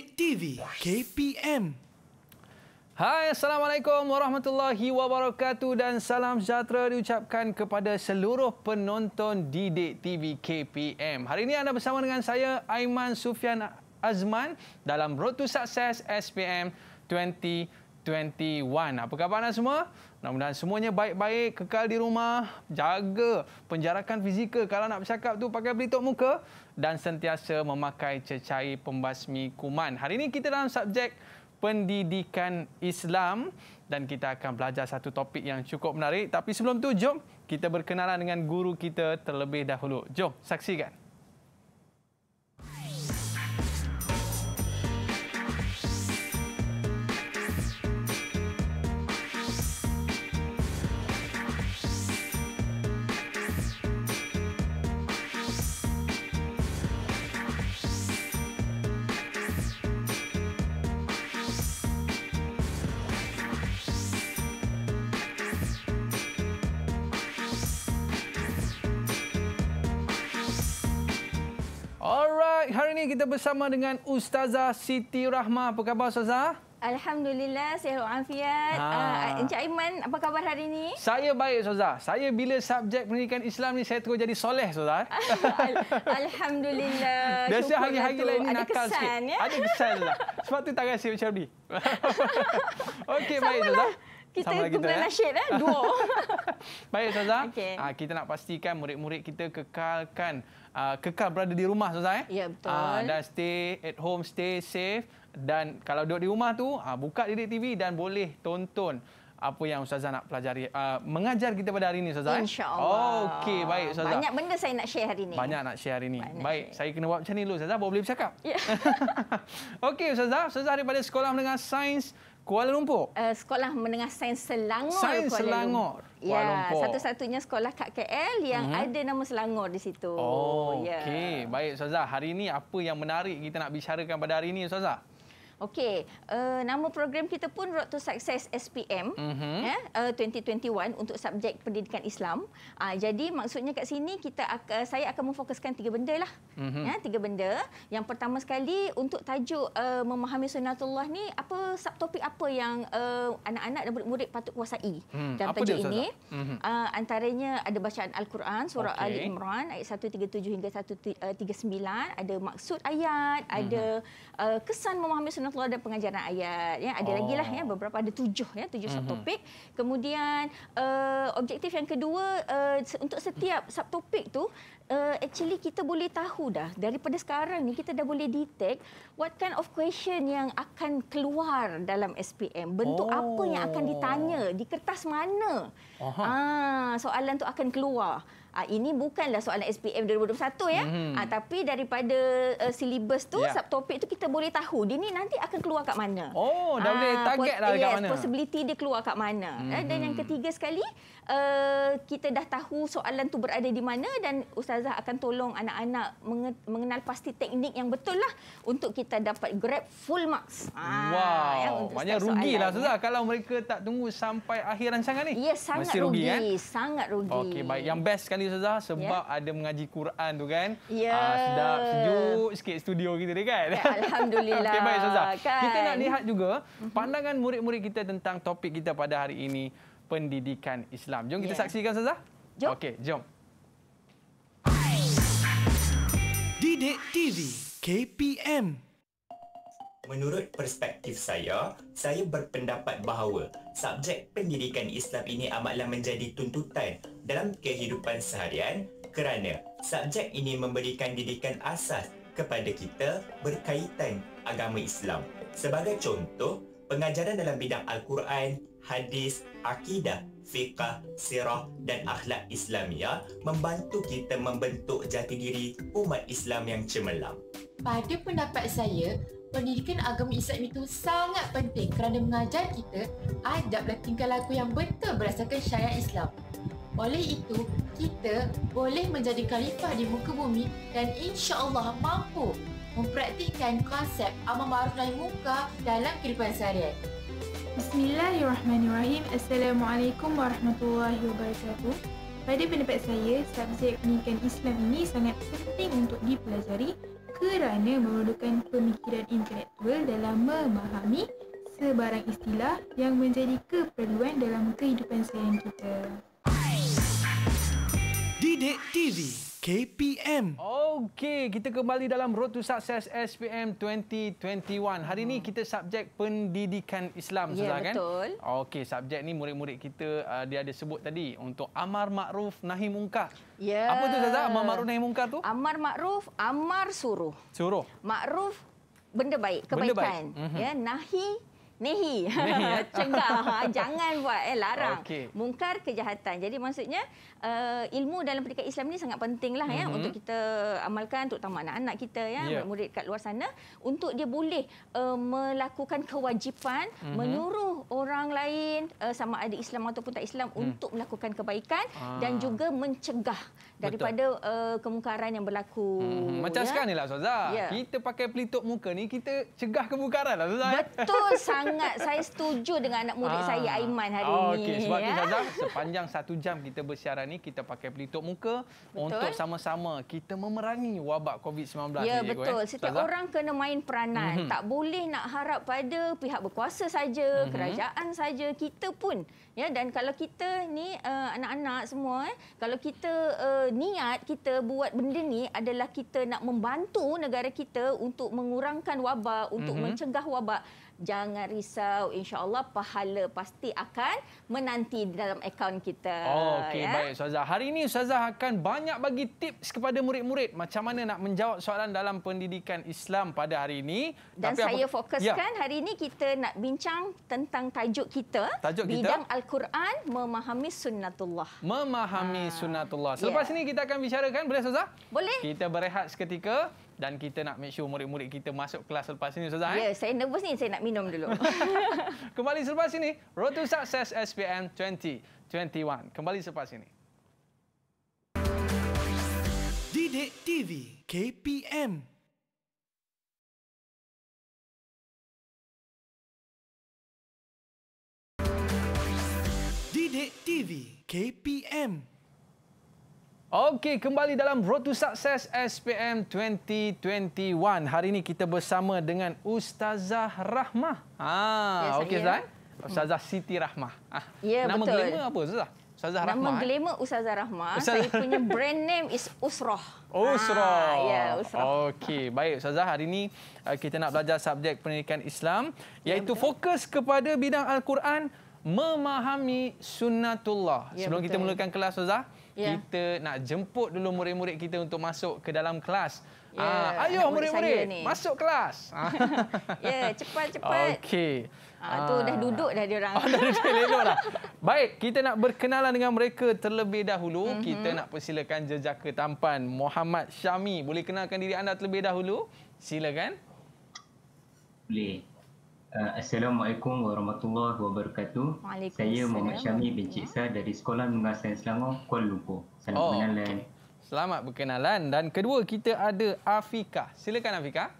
Dek TV KPM. Hai, Assalamualaikum warahmatullahi wabarakatuh dan salam sejahtera diucapkan kepada seluruh penonton Didik TV KPM. Hari ini anda bersama dengan saya, Aiman Sufian Azman dalam Road to Success SPM 2021. Apa khabar anda semua? Mudah-mudahan semuanya baik-baik, kekal di rumah, jaga penjarakan fizikal. Kalau nak bercakap tu pakai pelitup muka, dan sentiasa memakai cecair pembasmi kuman. Hari ini kita dalam subjek pendidikan Islam dan kita akan belajar satu topik yang cukup menarik. Tapi sebelum tu jom kita berkenalan dengan guru kita terlebih dahulu. Jom saksikan. kita bersama dengan Ustazah Siti Rahma. Apa khabar Ustazah? Alhamdulillah, sihat walafiat. Uh, ha. ah, Encik Aiman, apa khabar hari ini? Saya baik, Ustazah. Saya bila subjek pendidikan Islam ni saya terus jadi soleh, Ustazah. Al Alhamdulillah. Biasa hari-hari lain ni nakal sikit. Ya? Ada kesan, ya? lah. Sebab tu tak rasa macam ni. Okey, baik, Ustazah kita kumpulan nasyid eh? eh dua baik ustazah okay. uh, ah, kita nak pastikan murid-murid kita kekalkan uh, kekal berada di rumah ustazah eh ya betul uh, dan stay at home stay safe dan kalau duduk di rumah tu uh, buka diri TV dan boleh tonton apa yang ustazah nak pelajari uh, mengajar kita pada hari ini ustazah eh? insyaallah okey baik ustazah banyak benda saya nak share hari ini banyak nak share hari ini banyak baik share. saya kena buat macam ni dulu ustazah boleh bercakap ya yeah. okey ustazah ustazah daripada sekolah menengah sains Kuala Lumpur? Uh, sekolah Menengah Sains Selangor. Sains Kuala Selangor. Ya, Lumpur. Ya, satu-satunya sekolah kat KL yang uh mhm. -huh. ada nama Selangor di situ. Oh, ya. okey. Baik, Ustazah. Hari ini apa yang menarik kita nak bicarakan pada hari ini, Ustazah? Okey, uh, nama program kita pun Road to Success SPM mm-hmm. ya, uh, 2021 untuk subjek pendidikan Islam. Uh, jadi maksudnya kat sini kita uh, saya akan memfokuskan tiga benda lah. Mm-hmm. Ya, tiga benda. Yang pertama sekali untuk tajuk uh, memahami Sunatullah ni apa subtopik apa yang uh, anak-anak dan murid-murid patut kuasai mm-hmm. dalam tajuk ini. Uh, antaranya ada bacaan Al-Quran surah okay. Ali Imran ayat 137 hingga 139, ada maksud ayat, mm-hmm. ada uh, kesan memahami Sunatullah. Kadang-kadang ada pengajaran ayat. Ya, ada oh. lagi lah ya oh. beberapa ada tujuh ya tujuh uh-huh. subtopik. Kemudian uh, objektif yang kedua uh, untuk setiap subtopik tu uh, actually kita boleh tahu dah daripada sekarang ni kita dah boleh detect what kind of question yang akan keluar dalam SPM. Bentuk oh. apa yang akan ditanya di kertas mana? Ah soalan tu akan keluar. Uh, ini bukanlah soalan SPM 2021 ya. Mm-hmm. Uh, tapi daripada uh, silibus tu, yeah. subtopik tu kita boleh tahu dia ni nanti akan keluar kat mana. Oh, dah uh, boleh ah, target lah yes, kat mana. Possibility dia keluar kat mana. Mm-hmm. Uh, dan mhm. yang ketiga sekali, uh, kita dah tahu soalan tu berada di mana dan ustazah akan tolong anak-anak mengenal pasti teknik yang betul lah untuk kita dapat grab full marks. Uh, wow, ya, banyak rugilah ya. ustazah kalau mereka tak tunggu sampai akhir rancangan ni. Ya, sangat rugi. rugi kan? Sangat rugi. Okay, baik. Yang best kan ni Ustazah sebab yeah. ada mengaji Quran tu kan. Yeah. Ya. Uh, sedap, sejuk sikit studio kita ni kan. Ya, Alhamdulillah. okay, baik Ustazah. Kan? Kita nak lihat juga mhm. pandangan murid-murid kita tentang topik kita pada hari ini, pendidikan Islam. Jom kita yeah. saksikan Ustazah. Jom. Okey, jom. Didik TV KPM Menurut perspektif saya, saya berpendapat bahawa subjek pendidikan Islam ini amatlah menjadi tuntutan dalam kehidupan seharian kerana subjek ini memberikan didikan asas kepada kita berkaitan agama Islam. Sebagai contoh, pengajaran dalam bidang Al-Quran, hadis, akidah, fiqah, sirah dan akhlak Islamia membantu kita membentuk jati diri umat Islam yang cemerlang. Pada pendapat saya, pendidikan agama Islam itu sangat penting kerana mengajar kita adab dan tingkah laku yang betul berdasarkan syariat Islam. Oleh itu, kita boleh menjadi khalifah di muka bumi dan insya Allah mampu mempraktikkan konsep amal ma'ruf nahi muka dalam kehidupan seharian. Bismillahirrahmanirrahim. Assalamualaikum warahmatullahi wabarakatuh. Pada pendapat saya, subjek pendidikan Islam ini sangat penting untuk dipelajari kerana memerlukan pemikiran intelektual dalam memahami sebarang istilah yang menjadi keperluan dalam kehidupan sayang kita. Didik TV KPM. Okey, kita kembali dalam Road to Success SPM 2021. Hari hmm. ini kita subjek pendidikan Islam, Ustaz ya, kan? Betul. Okey, subjek ni murid-murid kita uh, dia ada sebut tadi untuk amar makruf nahi mungkar. Ya. Apa tu Ustaz? Amar makruf nahi mungkar tu? Amar makruf, amar suruh. Suruh. Makruf benda baik, kebaikan. Benda baik. Mm-hmm. Ya, nahi Nehi, Nehi ya? cengah, ha, jangan buat, eh, larang. Okay. Mungkar kejahatan. Jadi maksudnya, uh, ilmu dalam pendidikan Islam ni sangat pentinglah mm-hmm. ya mhm. untuk kita amalkan terutama anak-anak kita ya yeah. murid-murid kat luar sana untuk dia boleh uh, melakukan kewajipan mm-hmm. menyuruh orang lain uh, sama ada Islam ataupun tak Islam mm. untuk melakukan kebaikan ah. dan juga mencegah daripada uh, kemungkaran yang berlaku. Hmm. Macam ya? sekarang ni lah, Soza. Ya. Kita pakai pelitup muka ni, kita cegah kemungkaran lah, Soza. Betul sangat. Saya setuju dengan anak murid ah. saya, Aiman, hari oh, ah, okay. ini. Sebab ya? tu, Soza, sepanjang satu jam kita bersiaran ni kita pakai pelitup muka betul. untuk sama-sama kita memerangi wabak COVID-19 ya, ni. Ya betul. Eh. Setiap Tazah. orang kena main peranan. Mm-hmm. Tak boleh nak harap pada pihak berkuasa saja, mm-hmm. kerajaan saja, kita pun. Ya dan kalau kita ni uh, anak-anak semua eh, kalau kita uh, niat kita buat benda ni adalah kita nak membantu negara kita untuk mengurangkan wabak, untuk mm-hmm. mencegah wabak, jangan risau insyaallah pahala pasti akan menanti dalam akaun kita oh, okey ya? baik ustazah hari ini ustazah akan banyak bagi tips kepada murid-murid macam mana nak menjawab soalan dalam pendidikan Islam pada hari ini dan Tapi saya apa... fokuskan ya. hari ini kita nak bincang tentang tajuk kita tajuk bidang al-Quran memahami sunnatullah memahami ha. sunnatullah ya. selepas ya. ini kita akan bicarakan boleh ustazah boleh kita berehat seketika dan kita nak make sure murid-murid kita masuk kelas selepas ini Ustazah. Eh? Ya, saya nervous ni, saya nak minum dulu. Kembali selepas ini, Road to Success SPM 2021. Kembali selepas ini. Dide TV KPM Dide TV KPM Okey, kembali dalam Road to Success SPM 2021. Hari ini kita bersama dengan Ustazah Rahmah. Ha, ah, ya, yes, okey Ustaz. Eh? Ustazah Siti Rahmah. Ah, ya, nama betul. glamour apa Ustazah? Ustazah Rahmah. Nama eh? glamour Ustazah Rahmah. Ustazah... Saya punya brand name is Usrah. Usrah. Ha, ya, Usrah. Okey, baik Ustazah. Hari ini uh, kita nak belajar subjek pendidikan Islam. Ya, iaitu ya, fokus kepada bidang Al-Quran, memahami sunnatullah. Ya, Sebelum betul. kita mulakan kelas Ustazah, yeah. kita nak jemput dulu murid-murid kita untuk masuk ke dalam kelas. Ah, yeah. Ah, ayuh murid-murid, masuk kelas. ya, yeah, cepat-cepat. Okey. Ah, tu dah ah. duduk dah diorang. Oh, dah duduk dah. Baik, kita nak berkenalan dengan mereka terlebih dahulu. Mm-hmm. Kita nak persilakan jejaka tampan Muhammad Syami. Boleh kenalkan diri anda terlebih dahulu? Silakan. Boleh. Uh, Assalamualaikum warahmatullahi wabarakatuh. Saya Muhammad Syami bin Cik Sa dari Sekolah Menengah Sains Selangor, Kuala Lumpur. Selamat oh, perkenalan. Selamat berkenalan dan kedua kita ada Afika. Silakan Afika.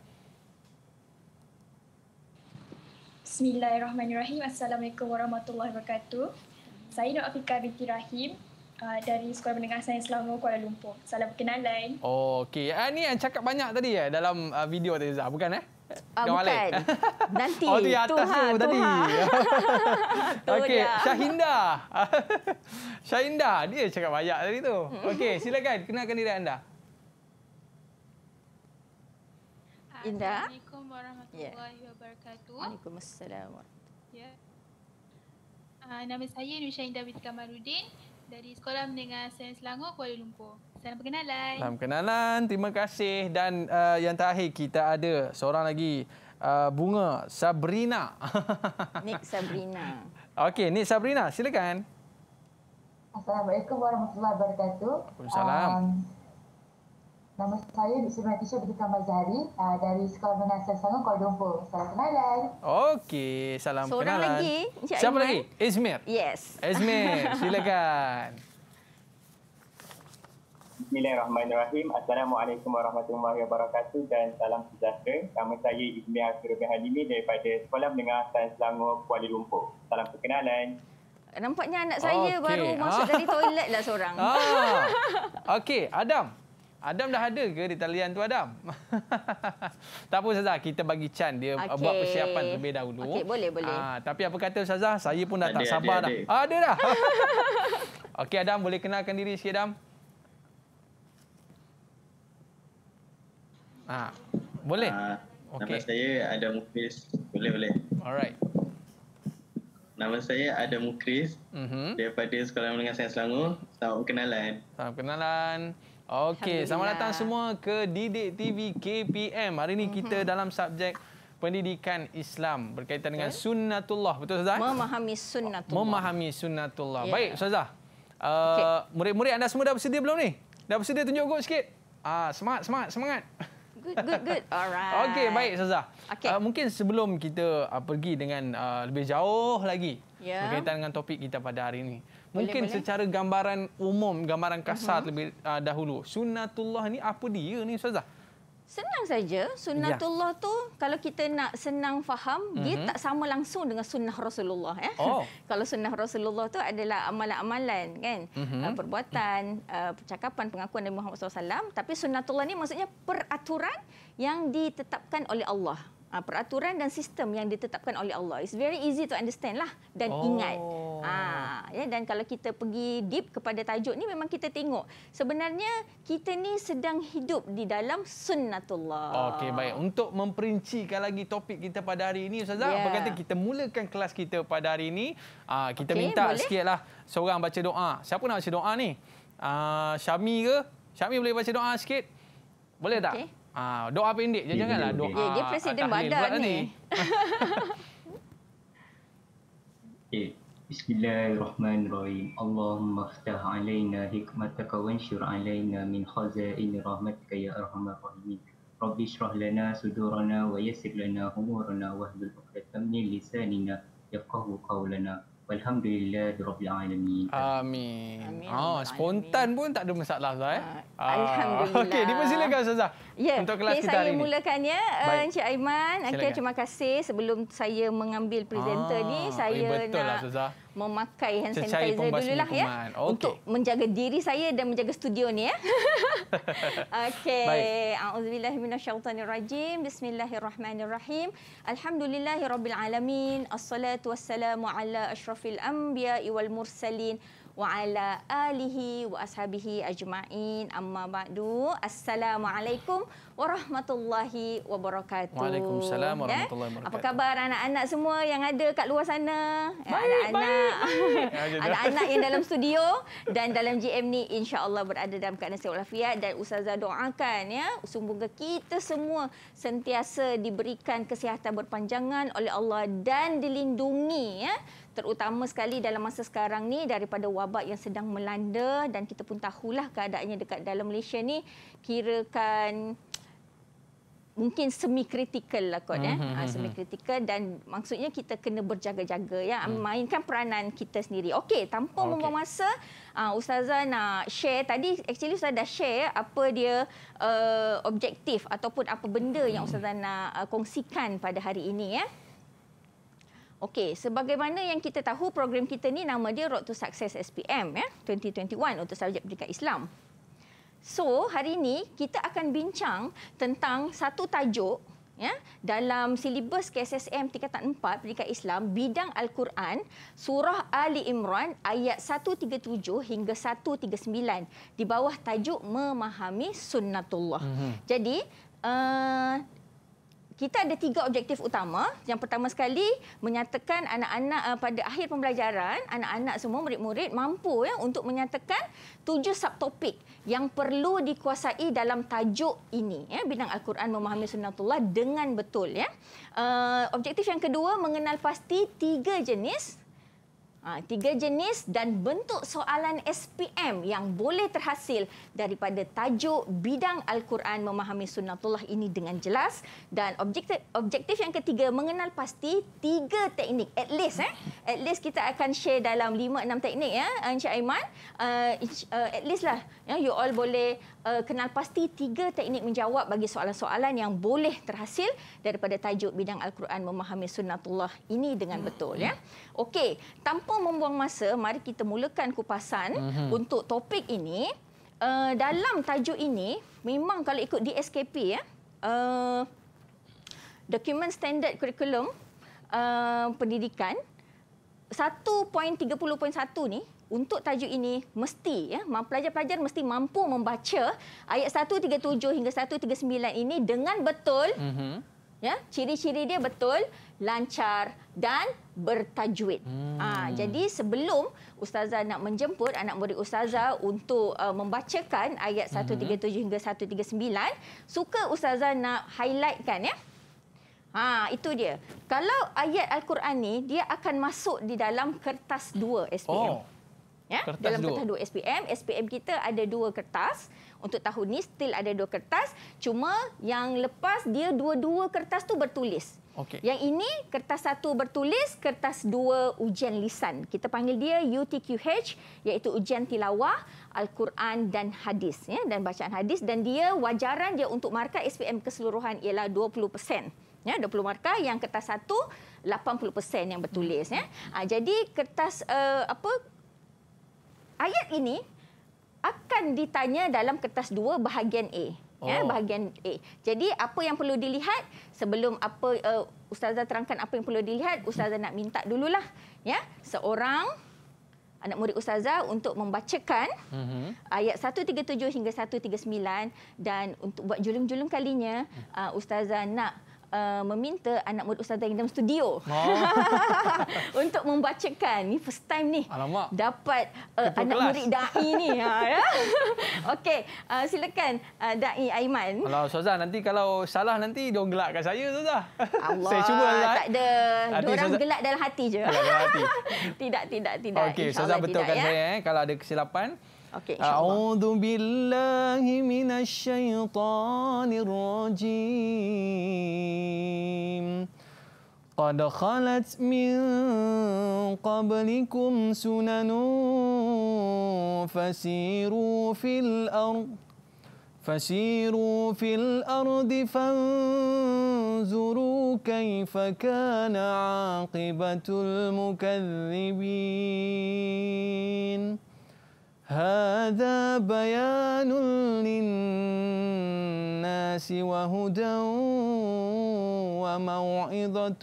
Bismillahirrahmanirrahim. Assalamualaikum warahmatullahi wabarakatuh. Saya Nur Afika binti Rahim ah, dari Sekolah Menengah Sains Selangor, Kuala Lumpur. Salam perkenalan. Oh, okey. Ah, ni yang cakap banyak tadi ya dalam ah, video tadi Zah, bukan eh? Uh, bukan. Balik. Nanti. Oh, tu atas Tuhan, tu tadi. Okey, Syahinda. Syahinda, dia cakap banyak tadi tu. Okey, silakan kenalkan diri anda. Indah. Assalamualaikum warahmatullahi yeah. wabarakatuh. Waalaikumsalam. Yeah. Ya. Uh, nama saya Nusha Indah binti dari Sekolah Menengah Sains Selangor, Kuala Lumpur. Salam perkenalan. Salam perkenalan. Terima kasih. Dan uh, yang terakhir, kita ada seorang lagi. Uh, bunga Sabrina. Nick Sabrina. Okey, Nick Sabrina. Silakan. Assalamualaikum warahmatullahi wabarakatuh. Waalaikumsalam. Um, nama saya Sabrina Tisha Binti Kamal Zahari uh, dari Sekolah Menang Sasana Kuala Lumpur. Salam kenalan. Okey, salam Seorang kenalan. Seorang lagi. Encik Siapa Iman? lagi? Izmir. Yes. Izmir, silakan. Bismillahirrahmanirrahim. Assalamualaikum warahmatullahi wabarakatuh dan salam sejahtera. Nama saya Ibnu Azhar bin Halimi daripada Sekolah Menengah Sains Selangor, Kuala Lumpur. Salam perkenalan. Nampaknya anak saya okay. baru ah. masuk dari toilet lah seorang. Ah. Okey, Adam. Adam dah ada ke di talian tu Adam? tak apa Ustazah, kita bagi Chan dia okay. buat persiapan terlebih dahulu. Okey, boleh, boleh. Ah, tapi apa kata Ustazah, saya pun dah ada, tak sabar ada, ada. dah. Ah, ada dah. Okey Adam, boleh kenalkan diri sikit Adam. Ha. Boleh? Ha. Nama okay. saya ada Mukris Boleh, boleh. Alright. Nama saya ada Mukris. Mhm. Daripada Sekolah Menengah Sains Selangor. Salam kenalan. Salam kenalan. Okey, selamat datang semua ke Didik TV KPM. Hari ini kita mm-hmm. dalam subjek pendidikan Islam berkaitan okay. dengan sunnatullah. Betul Ustazah? Memahami sunnatullah. Memahami sunnatullah. Yeah. Baik Ustazah. Uh, okay. murid-murid anda semua dah bersedia belum ni? Dah bersedia tunjuk gok sikit. Ah, uh, semangat, semangat, semangat. Good, good, good. Alright. Okey, baik Saza. Okay. Uh, ah, mungkin sebelum kita uh, pergi dengan uh, lebih jauh lagi yeah. berkaitan dengan topik kita pada hari ini. Mungkin boleh, secara gambaran umum, gambaran kasar uh mhm. -huh. lebih uh, dahulu. Sunnatullah ni apa dia ni Saza? Senang saja. Sunnatullah ya. tu kalau kita nak senang faham, mm-hmm. dia mhm. tak sama langsung dengan sunnah Rasulullah ya. Eh? Oh. kalau sunnah Rasulullah tu adalah amalan-amalan kan? Mm-hmm. Perbuatan, Uh, percakapan, pengakuan Nabi Muhammad SAW. tapi sunnatullah ni maksudnya peraturan yang ditetapkan oleh Allah uh, peraturan dan sistem yang ditetapkan oleh Allah. It's very easy to understand lah dan oh. ingat. Ah, ya dan kalau kita pergi deep kepada tajuk ni memang kita tengok sebenarnya kita ni sedang hidup di dalam sunnatullah. Okey baik. Untuk memperincikan lagi topik kita pada hari ini ustazah, yeah. apa ya. kata kita mulakan kelas kita pada hari ini? Ah, kita okay, minta sikitlah seorang baca doa. Siapa nak baca doa ni? Ah, Syami ke? Syami boleh baca doa sikit? Boleh tak? Okey. Ah, doa pendek je janganlah doa. Ya, dia presiden badan ni. ni. okay. Eh, bismillahirrahmanirrahim. Allahumma ftah alaina hikmataka wa ansur alaina min khazaini rahmatika ya arhamar rahimin. Rabbi shrah lana sudurana wa yassir lana umurana wa 'uqdatam min lisanina yafqahu qawlana. Alhamdulillah Rabbil Alamin Amin Oh, Spontan pun tak ada masalah Zah, eh? uh, Alhamdulillah Okey, dipersilakan Ustazah yeah. Untuk kelas okay, kita hari ini Saya mulakannya uh, Encik Aiman Okay, terima kasih Sebelum saya mengambil presenter ah, ni Saya eh, betul lah, nak lah memakai hand sanitizer dulu lah ya okay. untuk menjaga diri saya dan menjaga studio ni ya. Okey. Auzubillahi minasyaitonirrajim. Bismillahirrahmanirrahim. Alhamdulillahirabbil alamin. Assalatu wassalamu ala asyrafil anbiya'i wal mursalin wa ala alihi wa ashabihi ajma'in amma ba'du assalamualaikum warahmatullahi wabarakatuh Waalaikumsalam warahmatullahi eh, wabarakatuh Apa khabar anak-anak semua yang ada kat luar sana eh, baik, anak-anak anak-anak yang dalam studio dan dalam GM ni insya-Allah berada dalam keadaan sihat walafiat dan ustazah doakan ya semoga kita semua sentiasa diberikan kesihatan berpanjangan oleh Allah dan dilindungi ya terutama sekali dalam masa sekarang ni daripada wabak yang sedang melanda dan kita pun tahulah keadaannya dekat dalam Malaysia ni kirakan mungkin semi kritikal lah kot ya mm-hmm. eh? Ah, mm-hmm. semi kritikal dan maksudnya kita kena berjaga-jaga ya mm. mainkan peranan kita sendiri okey tanpa okay. membuang masa uh, ustazah nak share tadi actually ustazah dah share apa dia uh, objektif ataupun apa benda mm. yang ustazah nak uh, kongsikan pada hari ini ya eh? Okey, sebagaimana yang kita tahu program kita ni nama dia Road to Success SPM ya, 2021 untuk subjek pendidikan Islam. So, hari ini kita akan bincang tentang satu tajuk ya dalam silibus KSSM tingkatan 4 pendidikan Islam bidang Al-Quran surah Ali Imran ayat 137 hingga 139 di bawah tajuk memahami sunnatullah. Mm-hmm. Jadi, uh, kita ada tiga objektif utama. Yang pertama sekali, menyatakan anak-anak uh, pada akhir pembelajaran, anak-anak semua, murid-murid mampu ya, untuk menyatakan tujuh subtopik yang perlu dikuasai dalam tajuk ini. Ya, Bidang Al-Quran memahami sunnatullah dengan betul. Ya. Uh, objektif yang kedua, mengenal pasti tiga jenis Ha, tiga jenis dan bentuk soalan SPM yang boleh terhasil daripada tajuk bidang Al-Quran memahami sunnatullah ini dengan jelas dan objektif, objektif yang ketiga mengenal pasti tiga teknik at least eh at least kita akan share dalam lima enam teknik ya Encik Aiman uh, uh at least lah ya, you all boleh uh, kenal pasti tiga teknik menjawab bagi soalan-soalan yang boleh terhasil daripada tajuk bidang Al-Quran memahami sunnatullah ini dengan hmm. betul ya. Okey, tanpa membuang masa, mari kita mulakan kupasan uh untuk topik ini. Uh, dalam tajuk ini memang kalau ikut DSKP ya, uh, Document Standard Curriculum uh, Pendidikan 1.30.1 ni untuk tajuk ini mesti ya pelajar-pelajar mesti mampu membaca ayat 137 hingga 139 ini dengan betul mm-hmm. ya ciri-ciri dia betul lancar dan bertajwid. Hmm. Ha, jadi sebelum ustazah nak menjemput anak murid ustazah untuk uh, membacakan ayat 137 mhm. hingga 139, suka ustazah nak highlightkan ya. Ha itu dia. Kalau ayat al-Quran ni dia akan masuk di dalam kertas 2 SPM. Oh ya kertas dalam kertas dua. 2 SPM SPM kita ada dua kertas untuk tahun ni still ada dua kertas cuma yang lepas dia dua-dua kertas tu bertulis okey yang ini kertas satu bertulis kertas dua ujian lisan kita panggil dia UTQH iaitu ujian tilawah al-Quran dan hadis ya dan bacaan hadis dan dia wajaran dia untuk markah SPM keseluruhan ialah 20% ya 20 markah yang kertas satu 80% yang bertulis ya. Ha, jadi kertas uh, apa ayat ini akan ditanya dalam kertas 2 bahagian A. Ya, oh. Ya, bahagian A. Jadi apa yang perlu dilihat sebelum apa uh, ustazah terangkan apa yang perlu dilihat, ustazah nak minta dululah ya, seorang anak murid ustazah untuk membacakan uh-huh. ayat 137 hingga 139 dan untuk buat julung-julung kalinya uh, ustazah nak uh, meminta anak murid ustazah yang dalam studio oh. untuk membacakan ini first time ni Alamak. dapat uh, anak kelas. murid dai ni ha ya okey uh, silakan uh, dai Aiman kalau ustazah nanti kalau salah nanti dia gelak kat saya ustazah Allah saya cuba lah eh. tak ada dia orang gelak dalam hati je dalam hati. tidak tidak tidak okey ustazah betulkan tidak, ya. saya ya? eh kalau ada kesilapan اعوذ بالله من الشيطان الرجيم قد خلت من قبلكم سنن فسيروا في الارض فسيروا في الأرض فانظروا كيف كان عاقبة المكذبين هذا بيان للناس وهدى وموعظة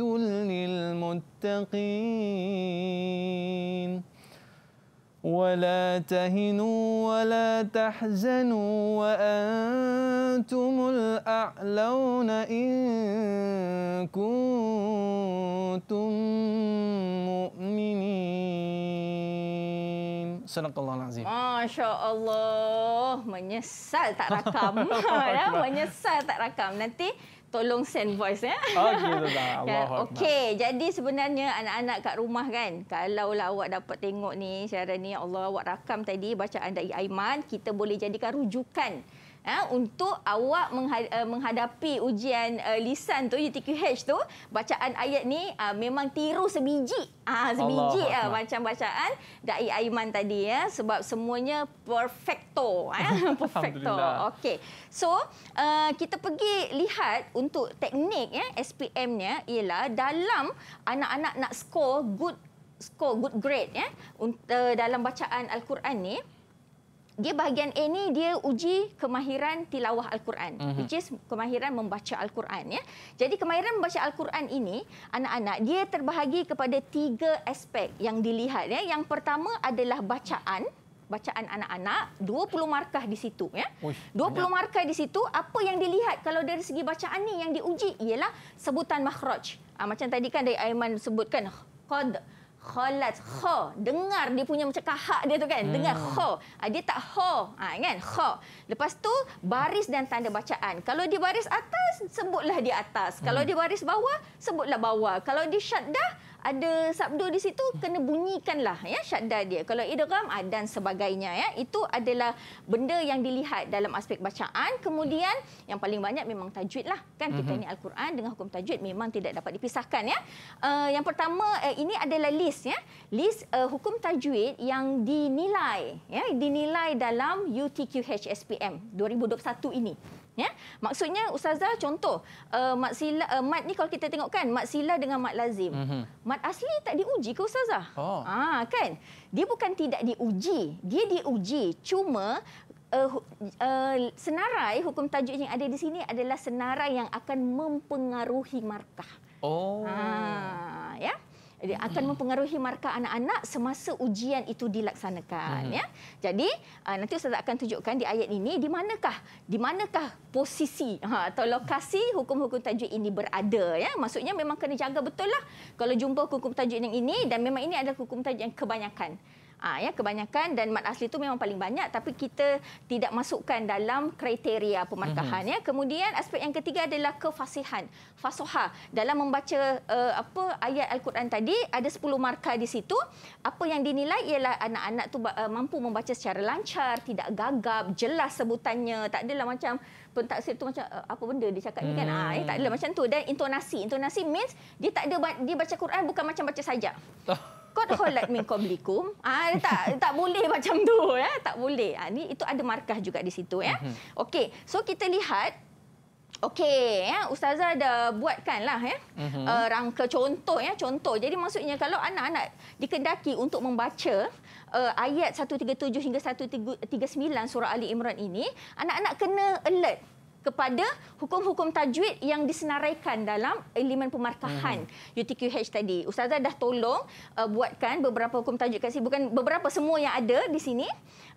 للمتقين ولا تهنوا ولا تحزنوا وأنتم الأعلون إن كنتم مؤمنين Sadaqallahul Azim. Masya Allah. Menyesal tak rakam. ya, menyesal tak rakam. Nanti tolong send voice. Ya? Oh, ya kan? Okey, okay. jadi sebenarnya anak-anak kat rumah kan. Kalau lah awak dapat tengok ni siaran ni. Allah awak rakam tadi bacaan dari Aiman. Kita boleh jadikan rujukan ha, untuk awak eh, menghadapi ujian uh, lisan tu UTQH tu bacaan ayat ni uh, memang tiru sebiji ah ha, sebiji Allah. Ha, macam bacaan dai Aiman tadi ya sebab semuanya perfecto ya perfecto okey so uh, kita pergi lihat untuk teknik ya SPM nya ialah dalam anak-anak nak score good score good grade ya dalam bacaan al-Quran ni dia bahagian A ni dia uji kemahiran tilawah al-Quran mm-hmm. which is kemahiran membaca al-Quran ya. Jadi kemahiran membaca al-Quran ini anak-anak dia terbahagi kepada tiga aspek yang dilihat ya. Yang pertama adalah bacaan bacaan anak-anak 20 markah di situ ya. Uish, 20 markah di situ apa yang dilihat kalau dari segi bacaan ni yang diuji ialah sebutan makhraj. Ha, macam tadi kan dari Aiman sebutkan qad khalat kha dengar dia punya macam kahak dia tu kan hmm. dengar kha ah, dia tak kha ah, ha, kan kha lepas tu baris dan tanda bacaan kalau dia baris atas sebutlah di atas kalau hmm. dia baris bawah sebutlah bawah kalau dia syaddah ada sabdu di situ kena bunyikanlah ya syadda dia kalau idgham ah, dan sebagainya ya itu adalah benda yang dilihat dalam aspek bacaan kemudian yang paling banyak memang tajwid lah kan kita mm ni al-Quran dengan hukum tajwid memang tidak dapat dipisahkan ya uh, yang pertama uh, ini adalah list ya list uh, hukum tajwid yang dinilai ya dinilai dalam UTQHSPM 2021 ini Ya? Maksudnya ustazah contoh uh, mat sila uh, mat ni kalau kita tengok kan mat sila dengan mat lazim. Mm-hmm. Mat asli tak diuji ke ustazah? Oh. Ah kan. Dia bukan tidak diuji, dia diuji cuma Uh, uh, senarai hukum tajuk yang ada di sini adalah senarai yang akan mempengaruhi markah. Oh. Ha, ya dia akan mempengaruhi markah anak-anak semasa ujian itu dilaksanakan hmm. ya. Jadi ah, nanti Ustaz akan tunjukkan di ayat ini di manakah di manakah posisi ha, atau lokasi hukum-hukum tajwid ini berada ya. Maksudnya memang kena jaga betul lah kalau jumpa hukum tajwid yang ini dan memang ini adalah hukum tajwid yang kebanyakan. Ha, ya, kebanyakan dan mat asli itu memang paling banyak tapi kita tidak masukkan dalam kriteria pemarkahan. Mm-hmm. Ya. Kemudian aspek yang ketiga adalah kefasihan. Fasoha dalam membaca uh, apa ayat Al-Quran tadi ada 10 markah di situ. Apa yang dinilai ialah anak-anak tu uh, mampu membaca secara lancar, tidak gagap, jelas sebutannya, tak adalah macam pentaksir tu macam uh, apa benda dia cakap ni mm-hmm. kan. Ha, ya, tak adalah macam tu dan intonasi. Intonasi means dia tak ada dia baca Quran bukan macam baca saja. Oh. Kau Kod holat min qablikum. Ah ha, tak tak boleh macam tu ya. Tak boleh. Ah ha, ni itu ada markah juga di situ ya. Mhm. Okey. So kita lihat Okey, ya, ustazah dah buatkanlah ya. Uh-huh. Uh, rangka contoh ya, contoh. Jadi maksudnya kalau anak-anak dikendaki untuk membaca uh, ayat 137 hingga 139 surah Ali Imran ini, anak-anak kena alert kepada hukum-hukum tajwid yang disenaraikan dalam elemen pemarkahan hmm. UTQH tadi. Ustazah dah tolong uh, buatkan beberapa hukum tajwid kasih bukan beberapa semua yang ada di sini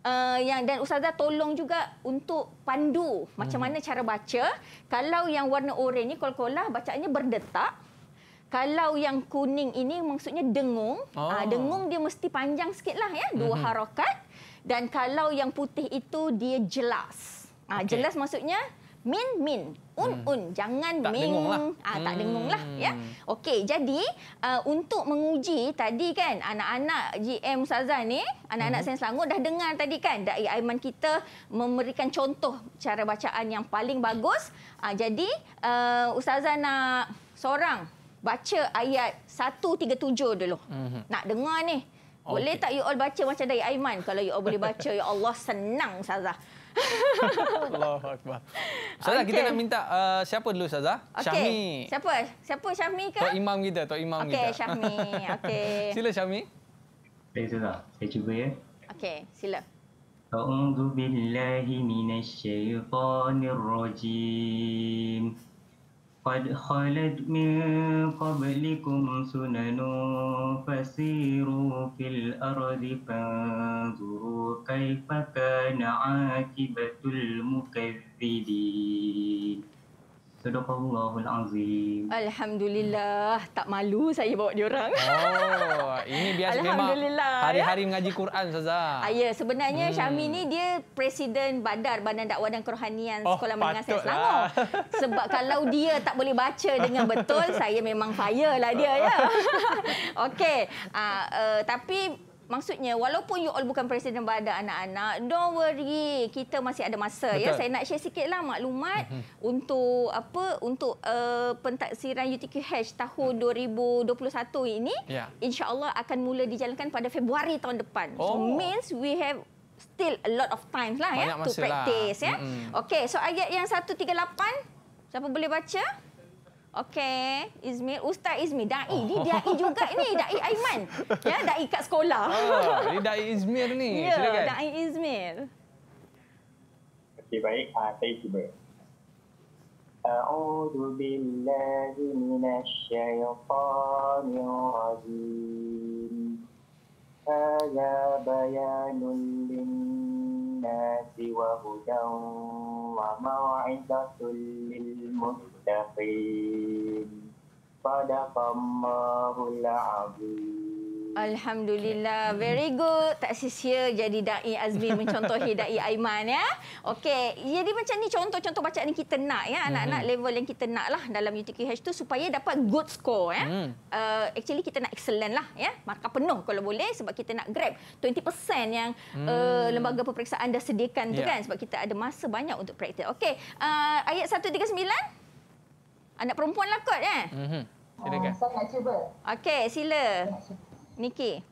uh, yang dan ustazah tolong juga untuk pandu hmm. macam mana hmm. cara baca kalau yang warna oren ni kol-kolah bacaannya berdetak kalau yang kuning ini maksudnya dengung ah, oh. uh, dengung dia mesti panjang sikitlah ya dua hmm. harakat dan kalau yang putih itu dia jelas ah, Okay. Jelas maksudnya min min un hmm. un jangan tak ming lah. ha, tak hmm. dengung lah ya okey jadi uh, untuk menguji tadi kan anak-anak GM Sazan ni anak-anak hmm. Sains Selangor dah dengar tadi kan Dai Aiman kita memberikan contoh cara bacaan yang paling bagus uh, jadi uh, ustazah nak seorang baca ayat 137 dulu hmm. nak dengar ni boleh okay. tak you all baca macam dari Aiman kalau you all boleh baca ya Allah senang ustazah Allah Akbar. Ustazah, okay. kita nak minta uh, siapa dulu Ustazah? Okay. Syahmi. Siapa? Siapa Syahmi kan? Tok Imam kita. Tok Imam okay, kita. Okey, Syahmi. Okay. sila Syahmi. Baik, Ustazah. Saya cuba ya. Okey, sila. أعوذ بالله من قد خلت من قبلكم سنن فسيروا في الأرض فانظروا كيف كان عاقبة المكذبين Sadaqallahul azim. Alhamdulillah, tak malu saya bawa orang. Oh, ini biasa Alhamdulillah. memang ya. hari-hari ya? mengaji Quran saja. Ah, ya, sebenarnya hmm. Syami ni dia presiden Badar Badan Dakwah dan Kerohanian oh, Sekolah Menengah Sains Selangor. Sebab kalau dia tak boleh baca dengan betul, saya memang fire lah dia ya. Okey, ah, uh, tapi maksudnya walaupun you all bukan presiden badan anak-anak, don't worry, kita masih ada masa ya. Betul. ya. Saya nak share sikitlah maklumat mm-hmm. untuk apa untuk uh, eh, pentaksiran UTQH tahun 2021 hmm. ini yeah. insya-Allah akan mula dijalankan pada Februari tahun depan. Oh. So means we have still a lot of time lah Banyak ya to lah. practice lah. ya. Mm-hmm. Okay, so ayat yang 138 siapa boleh baca? Okey, Izmi, Ustaz Izmi, dai, oh. ni dai juga ni, dai Aiman. Ya, dai kat sekolah. Oh, ni dai Izmi ni. Ya, Silakan. dai Izmi. Okey, baik. Ah, uh, saya cuba. A'udzu billahi minasy syaithanir rajim. Ya bayanun lin للناس وهدى وموعظة للمتقين صدق الله العظيم Alhamdulillah, very good. Tak sia-sia jadi dai Azmi mencontohi dai Aiman ya. Okey, jadi macam ni contoh-contoh bacaan yang kita nak ya anak-anak mm-hmm. level yang kita nak lah dalam UTKH tu supaya dapat good score ya. Mm. Uh, actually kita nak excellent lah ya. Markah penuh kalau boleh sebab kita nak grab 20% yang mm. uh, lembaga peperiksaan dah sediakan tu ya. kan sebab kita ada masa banyak untuk praktik. Okey, uh, ayat 139. Anak perempuan lah kot ya. Mhm. Silakan. Uh, saya nak cuba. Okey, sila. نيكي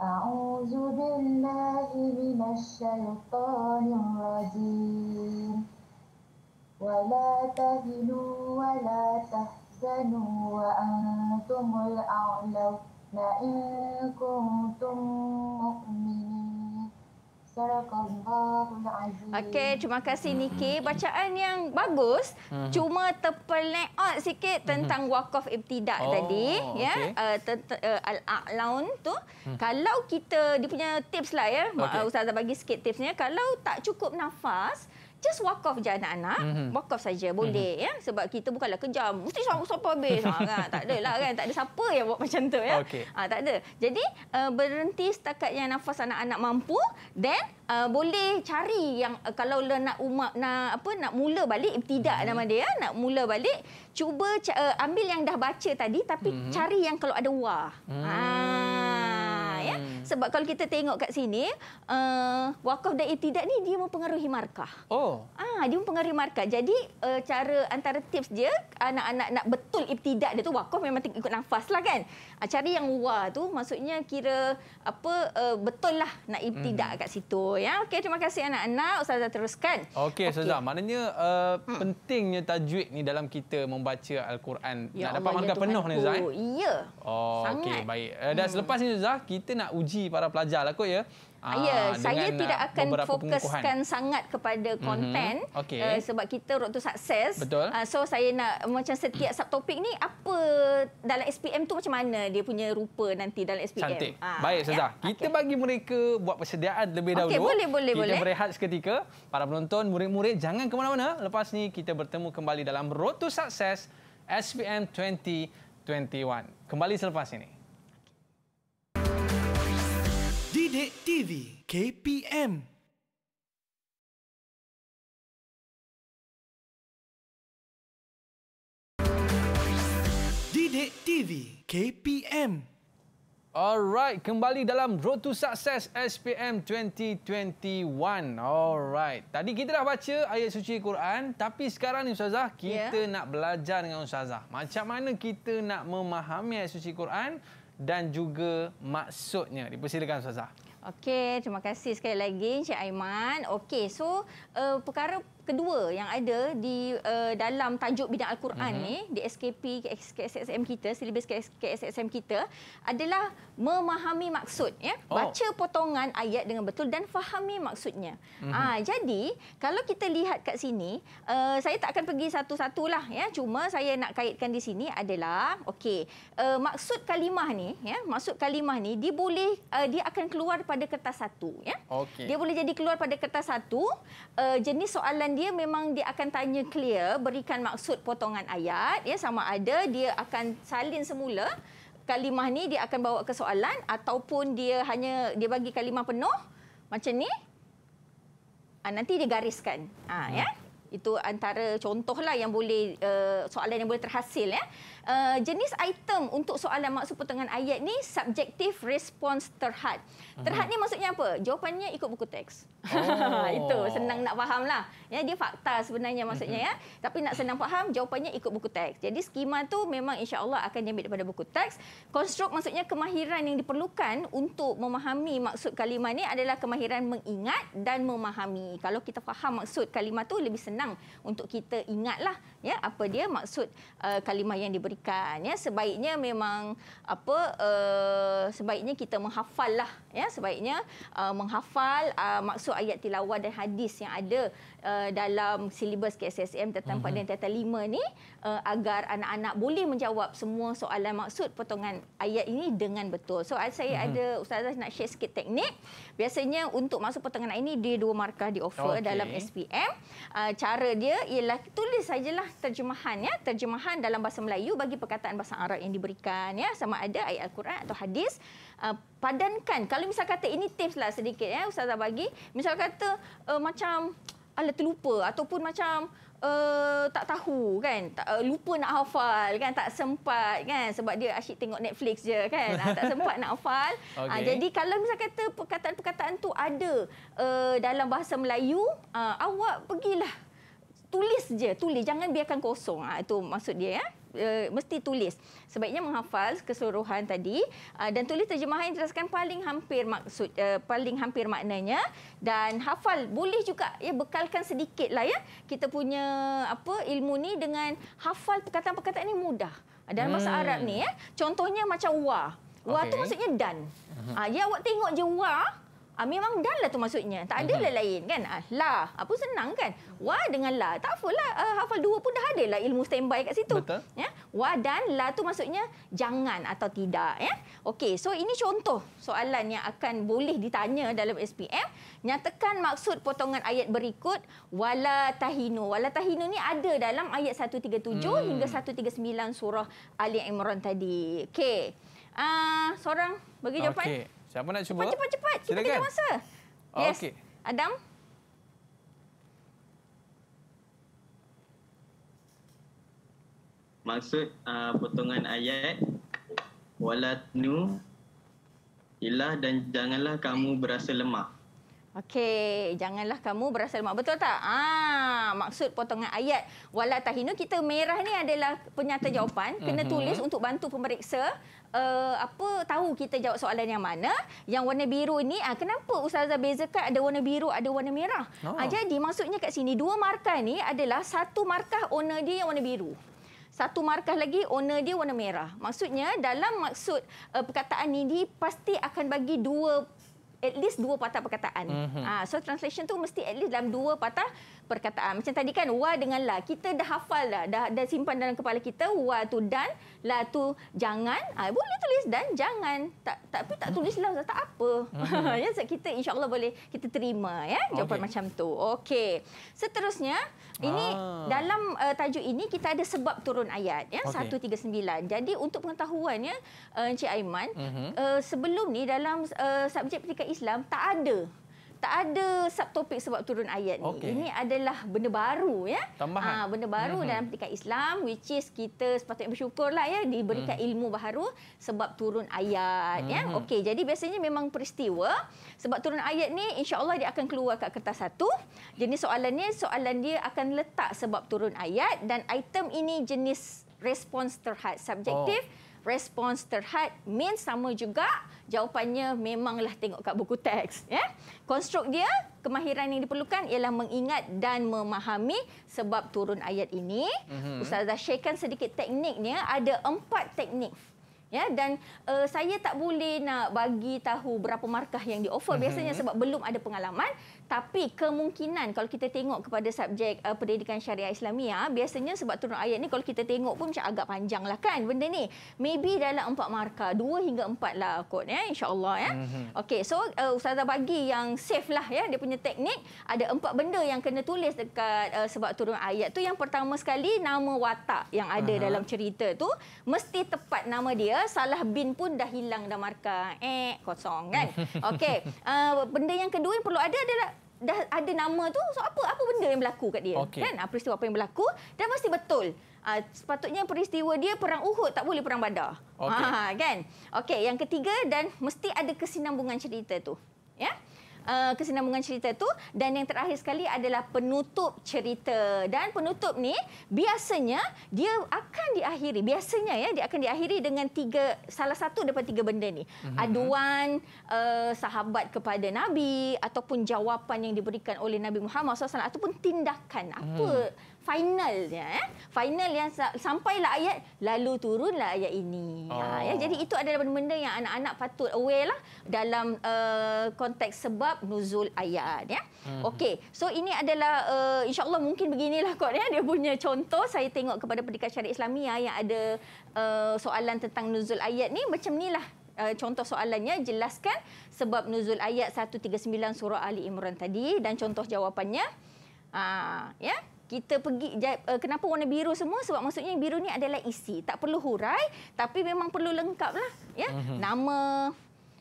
أعوذ بالله من الشيطان الرجيم ولا تهنوا ولا تحزنوا وأنتم الأعلون إن كنتم مؤمنين Okey, terima kasih hmm. Niki. Bacaan yang bagus, uh hmm. -huh. cuma terpelek out sikit tentang hmm. wakaf ibtidak oh, tadi, ya. Okay. Uh, eh, uh, eh, Al-aqlaun tu. Uh -huh. Kalau kita dia punya tips lah ya. Okay. Ustaz bagi sikit tipsnya. Kalau tak cukup nafas, uh just walk off je anak-anak mm-hmm. walk off saja boleh mm-hmm. ya sebab kita bukanlah kejam mesti sampai habis ha, kan? tak ada lah kan tak ada siapa yang buat macam tu ya okay. ha, tak ada jadi uh, berhenti setakat yang nafas anak-anak mampu then uh, boleh cari yang uh, kalau nak umat nak apa nak mula balik eh, tidak mm-hmm. nama dia ya, nak mula balik cuba uh, ambil yang dah baca tadi tapi mm-hmm. cari yang kalau ada wah mm-hmm. ha Hmm. Sebab kalau kita tengok kat sini, uh, wakaf dan itidak ni dia mempengaruhi markah. Oh. Ah, dia mempengaruhi markah. Jadi uh, cara antara tips dia anak-anak nak betul itidak dia tu wakaf memang ikut nafas lah kan. Uh, ah, cari yang wa tu maksudnya kira apa uh, betul lah nak itidak hmm. kat situ ya. Okey terima kasih anak-anak ustazah teruskan. Okey ustazah okay. maknanya uh, hmm. pentingnya tajwid ni dalam kita membaca al-Quran ya nak Allah, dapat ya markah penuh ni Zain. Ya. Oh okey baik. Uh, dan hmm. selepas ini Zah kita nak uji para pelajar lah kot ya. Ah, ya, ah, saya tidak ah, akan fokuskan sangat kepada mhm, konten mm -hmm. okay. uh, eh, sebab kita road to success. Betul. Uh, so saya nak macam setiap subtopik ni apa dalam SPM tu macam mana dia punya rupa nanti dalam SPM. Cantik. Uh, Baik Ustazah, ya. kita okay. bagi mereka buat persediaan lebih dahulu. Okay, boleh, boleh, kita boleh. berehat seketika. Para penonton, murid-murid jangan ke mana-mana. Lepas ni kita bertemu kembali dalam road to success SPM 2021. Kembali selepas ini. Bilik TV KPM Didik TV KPM Alright, kembali dalam Road to Success SPM 2021. Alright. Tadi kita dah baca ayat suci Quran, tapi sekarang ni Ustazah, kita yeah. nak belajar dengan Ustazah. Macam mana kita nak memahami ayat suci Quran dan juga maksudnya. Dipersilakan Ustazah. Okey, terima kasih sekali lagi Encik Aiman. Okey, so uh, perkara kedua yang ada di uh, dalam tajuk bidang al-Quran uh-huh. ni di SKP KSSM kita silibus KSSM kita adalah memahami maksud ya oh. baca potongan ayat dengan betul dan fahami maksudnya. Uh-huh. Ha, jadi kalau kita lihat kat sini uh, saya tak akan pergi satu-satulah ya cuma saya nak kaitkan di sini adalah okey uh, maksud kalimah ni ya maksud kalimah ni dia boleh uh, dia akan keluar pada kertas satu ya. Okay. Dia boleh jadi keluar pada kertas satu uh, jenis soalan dia memang dia akan tanya clear berikan maksud potongan ayat ya sama ada dia akan salin semula kalimah ni dia akan bawa ke soalan ataupun dia hanya dia bagi kalimah penuh macam ni ha, nanti dia gariskan ha, ya hmm. itu antara contohlah yang boleh eh, soalan yang boleh terhasil ya Eh, jenis item untuk soalan maksud potongan ayat ni subjektif respons terhad. Terhad ni maksudnya apa? Jawapannya ikut buku teks. Oh. itu senang nak faham lah. Ya dia fakta sebenarnya maksudnya ya. Mm-hmm. Tapi nak senang faham jawapannya ikut buku teks. Jadi skema tu memang insya-Allah akan diambil daripada buku teks. Konstruk maksudnya kemahiran yang diperlukan untuk memahami maksud kalimah ni adalah kemahiran mengingat dan memahami. Kalau kita faham maksud kalimah tu lebih senang untuk kita ingatlah ya apa dia maksud uh, kalimah yang diberi berikan ya sebaiknya memang apa uh, sebaiknya kita menghafal lah ya sebaiknya uh, menghafal uh, maksud ayat tilawah dan hadis yang ada uh, dalam silibus KSSM tentang uh-huh. Mhm. pada tata lima ni uh, agar anak-anak boleh menjawab semua soalan maksud potongan ayat ini dengan betul. So saya uh-huh. ada ustazah nak share sikit teknik. Biasanya untuk masuk potongan ayat ini dia dua markah di offer okay. dalam SPM. Uh, cara dia ialah tulis sajalah terjemahan ya, terjemahan dalam bahasa Melayu bagi perkataan bahasa Arab yang diberikan ya sama ada ayat Al-Quran atau hadis. Uh, padankan kalau misal kata ini tips lah sedikit ya ustazah bagi misal kata uh, macam ala terlupa ataupun macam uh, tak tahu kan tak, uh, lupa nak hafal kan tak sempat kan sebab dia asyik tengok Netflix je kan uh, tak sempat nak hafal okay. uh, ah, jadi kalau misalnya kata perkataan-perkataan tu ada uh, dalam bahasa Melayu uh, awak pergilah tulis je tulis jangan biarkan kosong ah itu maksud dia ya Eh, mesti tulis. Sebaiknya menghafal keseluruhan tadi uh, dan tulis terjemahan yang jelaskan paling hampir maksud uh, paling hampir maknanya dan hafal boleh juga ya bekalkan sedikitlah ya kita punya apa ilmu ni dengan hafal perkataan-perkataan ini mudah. Dalam bahasa hmm. Arab ni ya. Contohnya macam wa. Wa okay. tu maksudnya dan. Ah uh, ya awak tengok je wa Ah, memang dan lah tu maksudnya. Tak ada lah mhm. lain kan. Ah, lah. Apa ah, senang kan. Wa dengan lah. Tak apalah. Uh, hafal dua pun dah ada lah ilmu standby kat situ. Betul. Ya? Wa dan lah tu maksudnya jangan atau tidak. Ya? Okey. So ini contoh soalan yang akan boleh ditanya dalam SPM. Nyatakan maksud potongan ayat berikut. Wala tahinu. Wala tahinu ni ada dalam ayat 137 hmm. hingga 139 surah Ali Imran tadi. Okey. Uh, seorang bagi jawapan. Okay. Siapa nak cuba? Cepat, cepat, cepat. Silakan. Kita tengok masa. Oh, yes. Okay. Adam. Maksud uh, potongan ayat walatnu ilah dan janganlah kamu berasa lemah. Okey, janganlah kamu berasal mak betul tak? Ah, maksud potongan ayat wala tahinu kita merah ni adalah penyata jawapan kena mhm. tulis untuk bantu pemeriksa uh, apa tahu kita jawab soalan yang mana. Yang warna biru ni ah kenapa ustazah bezakan ada warna biru ada warna merah? Oh. Ah jadi maksudnya kat sini dua markah ni adalah satu markah owner dia yang warna biru. Satu markah lagi owner dia warna merah. Maksudnya dalam maksud uh, perkataan ini pasti akan bagi dua at least dua patah perkataan. Mm-hmm. Uh, so translation tu mesti at least dalam dua patah perkataan. Macam tadi kan wa dengan la. Kita dah hafal dah. Dah, dah simpan dalam kepala kita. Wa tu dan. La tu jangan. Ha, boleh tulis dan jangan. Tak, tapi tak tulis lah Tak apa. Hmm. ya, so kita insyaAllah boleh kita terima ya, jawapan okay. macam tu. Okey. Seterusnya. Ini ah. dalam uh, tajuk ini kita ada sebab turun ayat. ya okay. 139. Jadi untuk pengetahuan ya, eh, Encik Aiman. Hmm. Uh, sebelum ni dalam uh, subjek pendidikan Islam tak ada tak ada subtopik sebab turun ayat ni. Okay. Ini adalah benda baru ya. Ha, benda baru mm-hmm. dalam petikan Islam which is kita sepatutnya bersyukurlah ya diberikan mm-hmm. ilmu baru sebab turun ayat ya. mm-hmm. ya. Okey, jadi biasanya memang peristiwa sebab turun ayat ni insya-Allah dia akan keluar kat kertas satu. Jenis soalannya soalan dia akan letak sebab turun ayat dan item ini jenis respons terhad subjektif. Oh respons terhad means sama juga jawapannya memanglah tengok kat buku teks ya yeah? konstruk dia kemahiran yang diperlukan ialah mengingat dan memahami sebab turun ayat ini mm-hmm. ustazah sharekan sedikit tekniknya ada empat teknik ya dan uh, saya tak boleh nak bagi tahu berapa markah yang di offer biasanya mm-hmm. sebab belum ada pengalaman tapi kemungkinan kalau kita tengok kepada subjek uh, pendidikan syariah Islamia, ah, biasanya sebab turun ayat ni kalau kita tengok pun macam agak panjang lah kan benda ni. Maybe dalam empat markah, dua hingga empat lah kot ya, insyaAllah ya. Mm-hmm. Okay, so uh, Ustazah bagi yang safe lah ya, dia punya teknik, ada empat benda yang kena tulis dekat uh, sebab turun ayat tu. Yang pertama sekali, nama watak yang ada uh-huh. dalam cerita tu, mesti tepat nama dia, salah bin pun dah hilang dah markah. Eh, kosong kan? Okay, uh, benda yang kedua yang perlu ada adalah dah ada nama tu so apa apa benda yang berlaku kat dia okay. kan ah, peristiwa apa yang berlaku dan mesti betul uh, sepatutnya peristiwa dia perang Uhud tak boleh perang Badar okay. ha ah, kan okey yang ketiga dan mesti ada kesinambungan cerita tu ya yeah? Uh, kesinambungan cerita tu dan yang terakhir sekali adalah penutup cerita dan penutup ni biasanya dia akan diakhiri biasanya ya dia akan diakhiri dengan tiga salah satu daripada tiga benda ni mhm. aduan uh, sahabat kepada nabi ataupun jawapan yang diberikan oleh Nabi Muhammad SAW ataupun tindakan apa mm finalnya eh final yang sampai lah ayat lalu turun lah ayat ini oh. ha, ya oh. jadi itu adalah benda-benda yang anak-anak patut aware lah dalam uh, konteks sebab nuzul ayat ya hmm. okey so ini adalah uh, insyaallah mungkin beginilah kot ya dia punya contoh saya tengok kepada pendidikan syariah islami ya, yang ada uh, soalan tentang nuzul ayat ni macam nilah Uh, contoh soalannya jelaskan sebab nuzul ayat 139 surah Ali Imran tadi dan contoh jawapannya uh, ya yeah? kita pergi eh, kenapa warna biru semua sebab maksudnya biru ni adalah isi tak perlu hurai tapi memang perlu lengkaplah ya mm-hmm. nama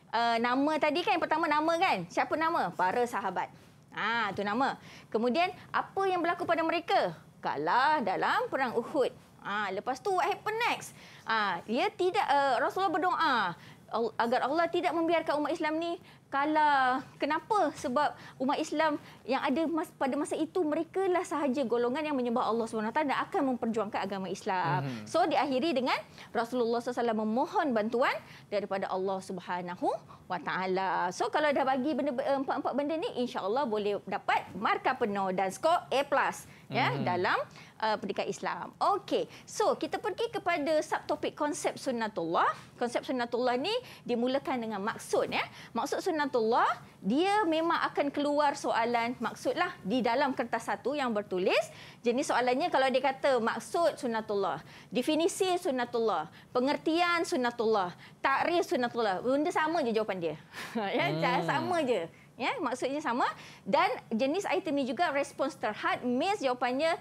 uh, nama tadi kan yang pertama nama kan siapa nama para sahabat ah ha, tu nama kemudian apa yang berlaku pada mereka kalah dalam perang Uhud ah ha, lepas tu what happen next ah ha, dia tidak uh, Rasulullah berdoa agar Allah tidak membiarkan umat Islam ni kalah. Kenapa? Sebab umat Islam yang ada mas, pada masa itu mereka lah sahaja golongan yang menyembah Allah SWT dan akan memperjuangkan agama Islam. Mm -hmm. So diakhiri dengan Rasulullah SAW memohon bantuan daripada Allah Subhanahu wa taala. So kalau dah bagi benda eh, empat-empat benda ni insya-Allah boleh dapat markah penuh dan skor A+ plus, ya, hmm. ya dalam uh, pendidikan Islam. Okey. So kita pergi kepada subtopik konsep sunnatullah. Konsep sunnatullah ni dimulakan dengan maksud ya. Maksud sunnatullah dia memang akan keluar soalan maksudlah di dalam kertas satu yang bertulis jenis soalannya kalau dia kata maksud sunatullah definisi sunatullah pengertian sunatullah takrif sunatullah benda sama je jawapan dia ya hmm. sama je ya maksudnya sama dan jenis item ni juga respons terhad miss jawapannya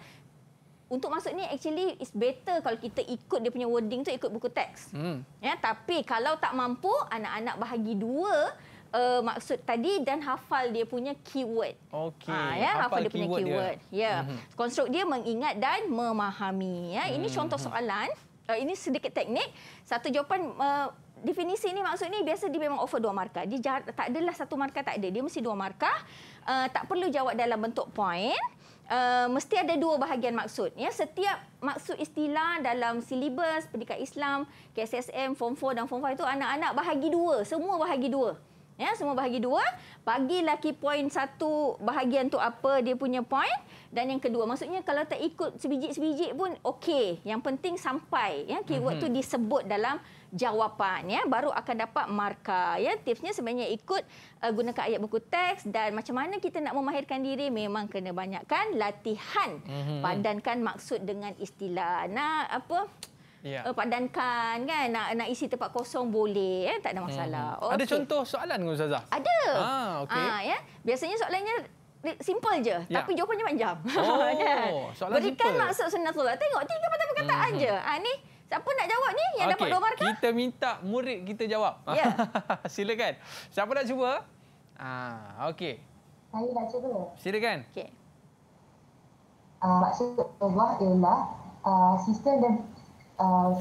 untuk masuk ni actually is better kalau kita ikut dia punya wording tu ikut buku teks. Hmm. Ya tapi kalau tak mampu anak-anak bahagi dua uh, maksud tadi dan hafal dia punya keyword. Okey. Ha, ya, hafal, hafal dia punya keyword. keyword. Dia. Ya. Mm-hmm. Konstruk dia mengingat dan memahami. Ya, mm-hmm. ini mhm. contoh soalan. Uh, ini sedikit teknik. Satu jawapan uh, definisi ini maksud ni biasa dia memang offer dua markah. Dia jar, tak adalah satu markah tak ada. Dia mesti dua markah. Uh, tak perlu jawab dalam bentuk point. Uh, mesti ada dua bahagian maksud. Ya, setiap maksud istilah dalam silibus pendidikan Islam, KSSM, Form 4 dan Form 5 itu anak-anak bahagi dua. Semua bahagi dua. Ya, semua bahagi dua. Bagi lelaki poin satu bahagian tu apa dia punya poin. Dan yang kedua, maksudnya kalau tak ikut sebiji-sebiji pun okey. Yang penting sampai. Ya, keyword tu mhm. disebut dalam jawapan ya baru akan dapat markah ya tipsnya sebenarnya ikut uh, gunakan ayat buku teks dan macam mana kita nak memahirkan diri memang kena banyakkan latihan mm -hmm. padankan maksud dengan istilah nah apa yeah. Ya. uh, padankan kan nak nak isi tempat kosong boleh eh tak ada hmm. masalah. Hmm. Okay. Ada contoh soalan ustazah? Ada. Ah okey. Ah ya. Biasanya soalannya simple je ya. tapi jawapannya panjang. Oh, kan? soalan Berikan simple. Berikan maksud senang Tengok tiga patah perkataan mm-hmm. je. Hmm. Ah, ni siapa nak jawab ni yang okay. dapat dua markah? Kita minta murid kita jawab. Ya. Silakan. Siapa nak cuba? Ah, okey. Saya dah cuba. Silakan. Okey. Uh, maksud Allah ialah uh, sistem dan Uh,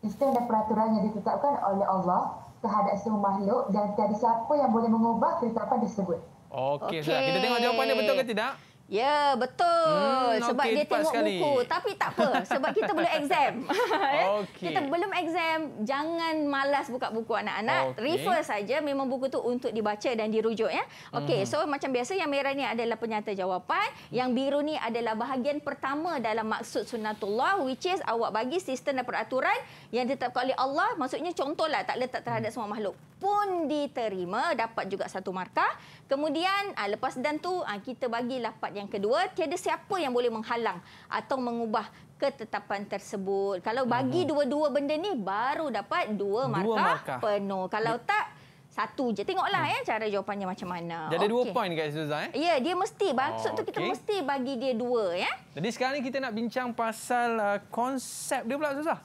sistem dan peraturan yang ditetapkan oleh Allah terhadap semua makhluk dan tiada siapa yang boleh mengubah ketetapan tersebut. Okey, okay. kita tengok jawapan dia betul ke tidak? Ya, betul. Hmm, sebab okay, dia tengok sekali. buku. Tapi tak apa. Sebab kita belum exam. okay. Kita belum exam. Jangan malas buka buku anak-anak. Okay. Refer saja. Memang buku tu untuk dibaca dan dirujuk. ya. okay hmm. so macam biasa yang merah ni adalah penyata jawapan. Yang biru ni adalah bahagian pertama dalam maksud sunnatullah. Which is awak bagi sistem dan peraturan yang ditetapkan oleh Allah. Maksudnya contohlah tak letak terhadap semua makhluk. Pun diterima. Dapat juga satu markah. Kemudian ah, lepas dan tu ah, kita bagilah part yang yang kedua tiada siapa yang boleh menghalang atau mengubah ketetapan tersebut. Kalau bagi uh dua-dua benda ni baru dapat dua markah, dua markah. penuh. Kalau Be- tak satu je tengoklah ya cara jawapannya macam mana. Jadi okay. dua poin dekat Suzan eh. Ya, dia mesti maksud oh, tu okay. kita mesti bagi dia dua ya. Jadi sekarang ni kita nak bincang pasal uh, konsep dia pula Suzan.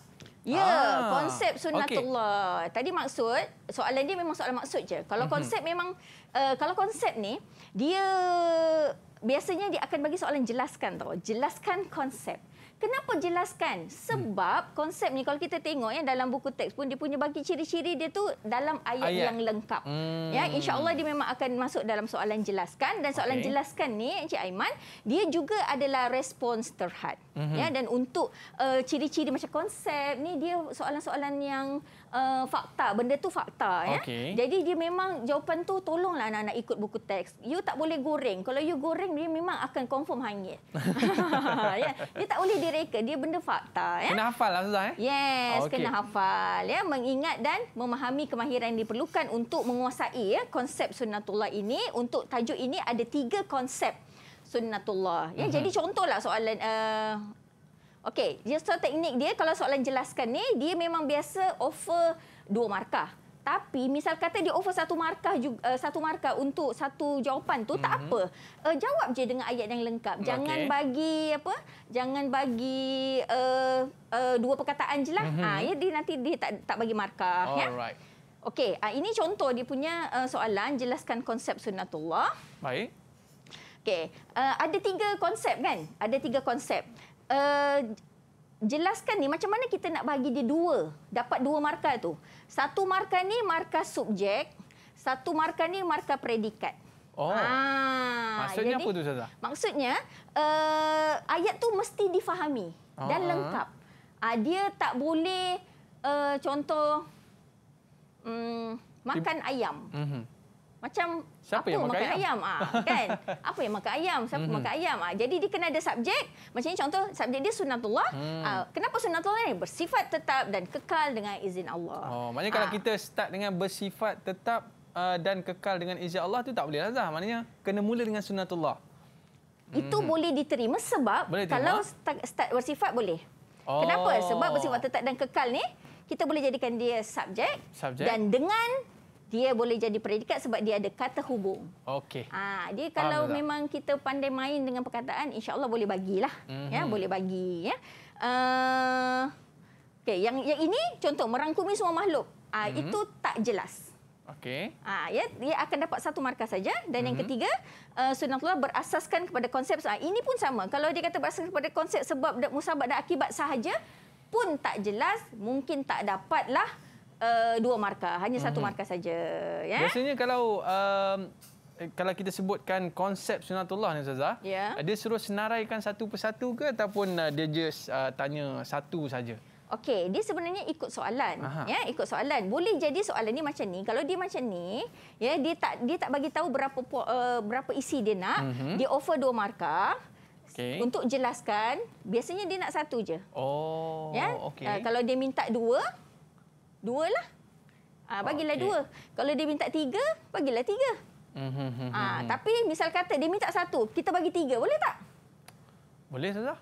Ya, ah. konsep sunnatullah. Okay. Tadi maksud soalan dia memang soalan maksud je. Kalau mhm. konsep mm-hmm. memang uh, kalau konsep ni dia biasanya dia akan bagi soalan jelaskan tau. Jelaskan konsep. Kenapa jelaskan? Sebab hmm. konsep ni kalau kita tengok ya dalam buku teks pun dia punya bagi ciri-ciri dia tu dalam ayat, ayat. yang lengkap. Hmm. Ya, insyaallah dia memang akan masuk dalam soalan jelaskan dan soalan okay. jelaskan ni Encik Aiman, dia juga adalah respons terhad. Hmm. Ya dan untuk uh, ciri-ciri macam konsep ni dia soalan-soalan yang uh, fakta benda tu fakta okay. ya jadi dia memang jawapan tu tolonglah anak-anak ikut buku teks you tak boleh goreng kalau you goreng dia memang akan confirm hangit ya dia tak boleh direka dia benda fakta ya kena hafal lah ustaz ya eh? yes okay. kena hafal ya mengingat dan memahami kemahiran yang diperlukan untuk menguasai ya konsep sunnatullah ini untuk tajuk ini ada tiga konsep sunnatullah ya uh-huh. jadi contohlah soalan uh, Okey, dia so teknik dia kalau soalan jelaskan ni, dia memang biasa offer dua markah. Tapi misal kata dia offer satu markah juga eh, satu markah untuk satu jawapan tu tak mm -hmm. apa. Uh, jawab je dengan ayat yang lengkap. Jangan okay. bagi apa? Jangan bagi uh, uh, dua perkataan jelah. Mm -hmm. Ah ya dia nanti dia tak tak bagi markah All ya. Okey, uh, ini contoh dia punya uh, soalan jelaskan konsep sunnatullah. Baik. Okey, uh, ada tiga konsep kan? Ada tiga konsep. Eh, jelaskan ni macam mana kita nak bagi dia dua dapat dua markah tu satu markah ni markah subjek satu markah ni markah predikat oh ha. maksudnya Jadi, apa tu ustazah maksudnya uh, ayat tu mesti difahami oh. dan ah. lengkap uh, dia tak boleh uh, contoh um, makan ayam mm-hmm. Macam Siapa apa yang makan, makan ayam, ayam ha, kan? Apa yang makan ayam? Siapa mm-hmm. makan ayam? Ha, jadi dia kena ada subjek. Macam ni contoh subjek dia sunatullah. Mm. Ha, ah, kenapa sunatullah ni? Bersifat tetap dan kekal dengan izin Allah. Oh, maknanya kalau kita start dengan bersifat tetap uh, dan kekal dengan izin Allah tu tak boleh lah Zah. Maknanya kena mula dengan sunatullah. Itu mm. boleh diterima sebab boleh kalau start, start bersifat boleh. Oh. Kenapa? Sebab bersifat tetap dan kekal ni kita boleh jadikan dia subjek dan dengan dia boleh jadi predikat sebab dia ada kata hubung. Okey. Ha, dia kalau Faham memang kita pandai main dengan perkataan, insya-Allah boleh bagilah. Mm-hmm. Ya, boleh bagi ya. Uh, eh, okay, yang yang ini contoh merangkumi semua makhluk. Ha, mm-hmm. itu tak jelas. Okey. Ah ha, ya dia akan dapat satu markah saja dan mm-hmm. yang mhm. ketiga uh, sunnatullah berasaskan kepada konsep ha, ini pun sama. Kalau dia kata berasaskan kepada konsep sebab musabab dan akibat sahaja pun tak jelas, mungkin tak dapatlah uh, dua markah, hanya satu mm-hmm. markah saja. Ya? Biasanya kalau um, eh, kalau kita sebutkan konsep sunatullah ni Ustazah, yeah. dia suruh senaraikan satu persatu ke ataupun uh, dia just uh, tanya satu saja? Okey, dia sebenarnya ikut soalan. Aha. Ya, ikut soalan. Boleh jadi soalan ni macam ni. Kalau dia macam ni, ya, dia tak dia tak bagi tahu berapa uh, berapa isi dia nak, mm-hmm. dia offer dua markah. Okay. Untuk jelaskan, biasanya dia nak satu je. Oh, ya? okey. Uh, kalau dia minta dua, dua lah. Ha, bagilah okay. dua. Kalau dia minta tiga, bagilah tiga. Ha, tapi misal kata dia minta satu, kita bagi tiga, boleh tak? Boleh, Ustazah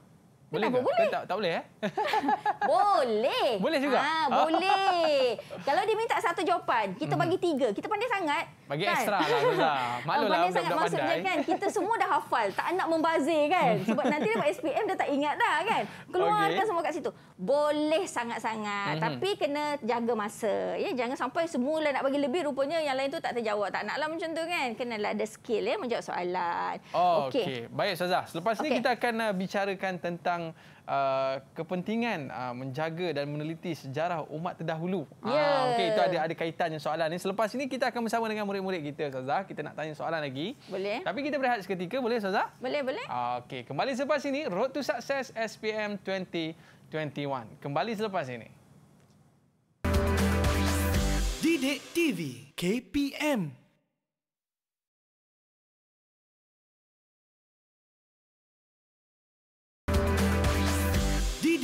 boleh ke? boleh? Tak, tak boleh eh? boleh. Boleh juga? Ha, boleh. Kalau dia minta satu jawapan, kita hmm. bagi tiga. Kita pandai sangat. Bagi kan? ekstra lah. Ah, malu lah. Pandai sangat maksudnya kan, kita semua dah hafal. Tak nak membazir kan? Sebab nanti dapat SPM, dah tak ingat dah kan? Keluarkan okay. semua kat situ. Boleh sangat-sangat. Mm -hmm. Tapi kena jaga masa. Ya, jangan sampai semula nak bagi lebih, rupanya yang lain tu tak terjawab. Tak naklah macam tu kan? Kenalah ada skill ya, menjawab soalan. Oh, okay. okay. Baik, Sazah. Selepas okay. ni kita akan uh, bicarakan tentang tentang uh, kepentingan uh, menjaga dan meneliti sejarah umat terdahulu. Yeah. Uh, ya. Okey, itu ada ada kaitannya soalan ni. Selepas ini kita akan bersama dengan murid-murid kita, Ustazah. Kita nak tanya soalan lagi. Boleh. Tapi kita berehat seketika, boleh Ustazah? Boleh, boleh. Uh, Okey, kembali selepas ini Road to Success SPM 2021. Kembali selepas ini. Didik TV KPM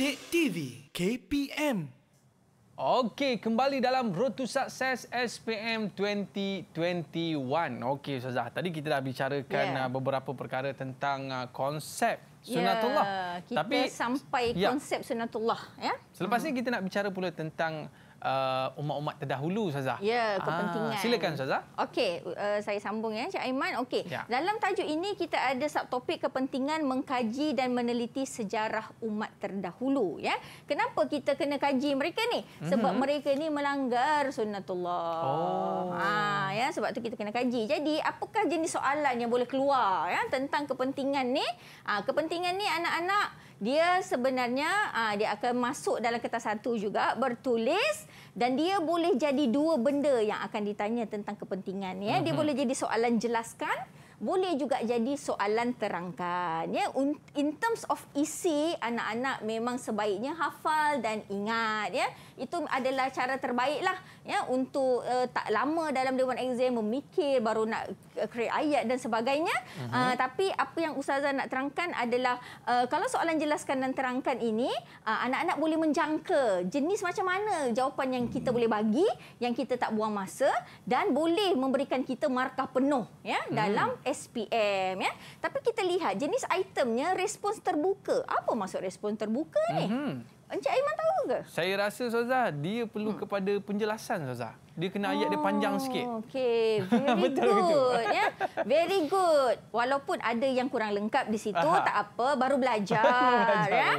Pendek TV KPM. Okey, kembali dalam Road to Success SPM 2021. Okey, Ustazah. Tadi kita dah bicarakan yeah. Uh, beberapa perkara tentang uh, konsep ya, sunatullah. Yeah, kita Tapi, sampai yeah. konsep sunatullah. Ya. Selepas hmm. ini, kita nak bicara pula tentang uh, umat-umat terdahulu Ustazah. Ya, kepentingan. Ah, silakan Ustazah. Okey, uh, saya sambung ya Cik Aiman. Okey. Ya. Dalam tajuk ini kita ada subtopik kepentingan mengkaji dan meneliti sejarah umat terdahulu ya. Kenapa kita kena kaji mereka ni? Sebab mm-hmm. mereka ni melanggar sunnatullah. Oh. Ha ya, sebab tu kita kena kaji. Jadi, apakah jenis soalan yang boleh keluar ya tentang kepentingan ni? Ah, kepentingan ni anak-anak dia sebenarnya uh, dia akan masuk dalam kertas satu juga bertulis dan dia boleh jadi dua benda yang akan ditanya tentang kepentingan ya dia mhm. boleh jadi soalan jelaskan boleh juga jadi soalan terangkan ya in terms of isi anak-anak memang sebaiknya hafal dan ingat ya itu adalah cara terbaiklah ya untuk uh, tak lama dalam dewan exam memikir baru nak eh, create ayat dan sebagainya uh-huh. uh, tapi apa yang ustazah nak terangkan adalah uh, kalau soalan jelaskan dan terangkan ini uh, anak-anak boleh menjangka jenis macam mana jawapan yang kita uh boleh bagi yang kita tak buang masa dan boleh memberikan kita markah penuh ya uh dalam SPM ya tapi kita lihat jenis itemnya respons terbuka apa maksud respons terbuka ni uh-huh. Encik Aiman tahu ke? Saya rasa Saza dia perlu hmm. kepada penjelasan Saza. Dia kena oh, ayat dia panjang oh, sikit. Okey, very good. Betul ya. Very good. Walaupun ada yang kurang lengkap di situ, Aha. tak apa, baru belajar, ya. belajar ya.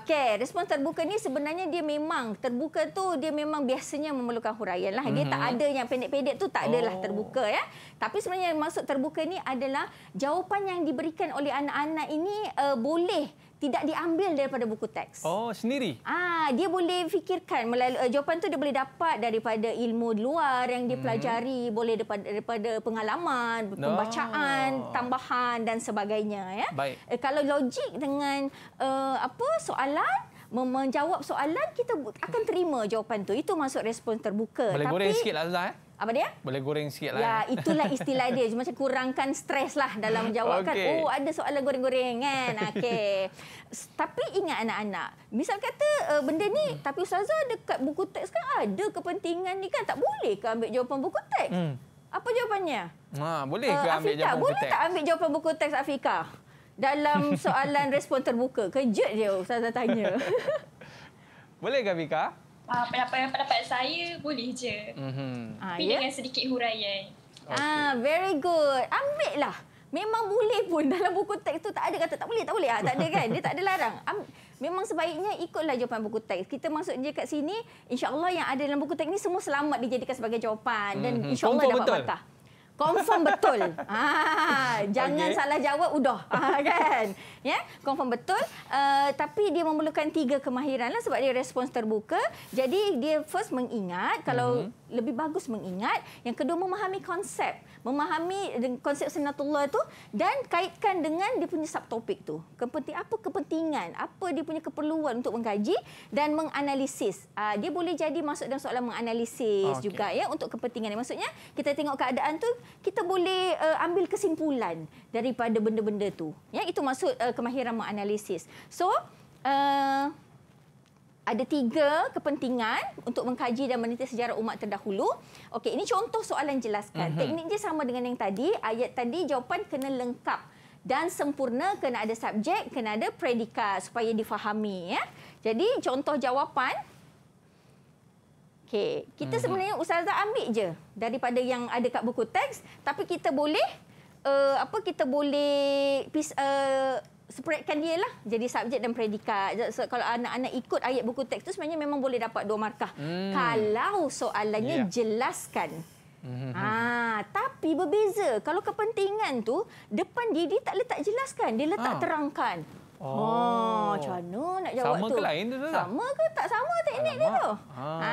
Okey, respon terbuka ni sebenarnya dia memang terbuka tu dia memang biasanya memerlukan lah. Dia mm -hmm. tak mhm. ada yang pendek-pendek tu tak adalah oh. terbuka ya. Tapi sebenarnya yang maksud terbuka ni adalah jawapan yang diberikan oleh anak-anak ini uh, boleh tidak diambil daripada buku teks. Oh, sendiri. Ah, dia boleh fikirkan melalui uh, jawapan tu dia boleh dapat daripada ilmu luar yang dia hmm. boleh daripada, daripada pengalaman, no. Oh. pembacaan, tambahan dan sebagainya ya. Baik. Uh, kalau logik dengan uh, apa soalan menjawab soalan kita akan terima jawapan tu. Itu masuk respon terbuka. Boleh, Tapi boleh sikitlah Azlan. Eh? Apa dia? Boleh goreng sikit lah. Ya, eh. itulah istilah dia. Macam kurangkan stres lah dalam menjawabkan. Okay. Oh, ada soalan goreng-goreng kan? Okey. tapi ingat anak-anak. Misal kata uh, benda ni, hmm. tapi Ustazah dekat buku teks kan ada kepentingan ni kan? Tak boleh ke ambil jawapan buku teks? Hmm. Apa jawapannya? Ha, boleh ke uh, ambil jawapan buku teks? boleh tak ambil jawapan buku teks Afika? Dalam soalan respon terbuka. Kejut dia Ustazah tanya. boleh ke Afika? Uh, pendapat, pendapat saya boleh je. Mm-hmm. Tapi ah, ya? dengan sedikit huraian. Okay. Ah, very good. Ambil lah. Memang boleh pun dalam buku teks itu tak ada kata tak boleh, tak boleh. Ah, tak ada kan? Dia tak ada larang. Memang sebaiknya ikutlah jawapan buku teks. Kita masuk je kat sini, insyaallah yang ada dalam buku teks ni semua selamat dijadikan sebagai jawapan dan mhm. insyaallah dapat patah. Confirm betul. Ha, jangan okay. salah jawab, udah. Ha, kan? Ya, yeah? Confirm betul. Uh, tapi dia memerlukan tiga kemahiran lah sebab dia respons terbuka. Jadi dia first mengingat, kalau mm-hmm. lebih bagus mengingat. Yang kedua, memahami konsep. Memahami konsep senatullah itu dan kaitkan dengan dia punya subtopik tu. Kepenting, apa kepentingan, apa dia punya keperluan untuk mengkaji dan menganalisis. Uh, dia boleh jadi masuk dalam soalan menganalisis okay. juga ya untuk kepentingan. Maksudnya kita tengok keadaan tu kita boleh uh, ambil kesimpulan daripada benda-benda tu. Ya, itu maksud uh, kemahiran menganalisis. So, uh, ada tiga kepentingan untuk mengkaji dan meneliti sejarah umat terdahulu. Okey, ini contoh soalan jelaskan. Uh-huh. Teknik dia sama dengan yang tadi, ayat tadi jawapan kena lengkap dan sempurna kena ada subjek, kena ada predikat supaya difahami ya. Jadi contoh jawapan Okey, kita hmm. sebenarnya ustazah ambil je daripada yang ada kat buku teks, tapi kita boleh uh, apa kita boleh uh, spreadkan dia lah jadi subjek dan predikat. So, kalau anak-anak ikut ayat buku teks tu sebenarnya memang boleh dapat dua markah. Hmm. Kalau soalannya yeah. jelaskan. Hmm. Ah, mhm, mhm. tapi berbeza. Kalau kepentingan tu depan dia dia tak letak jelaskan, dia letak ah. terangkan. Oh, ha, macam oh. nak jawab sama tu? Sama ke lain tu? tu. Sama ke tak sama teknik dia tu? Ha. Ha.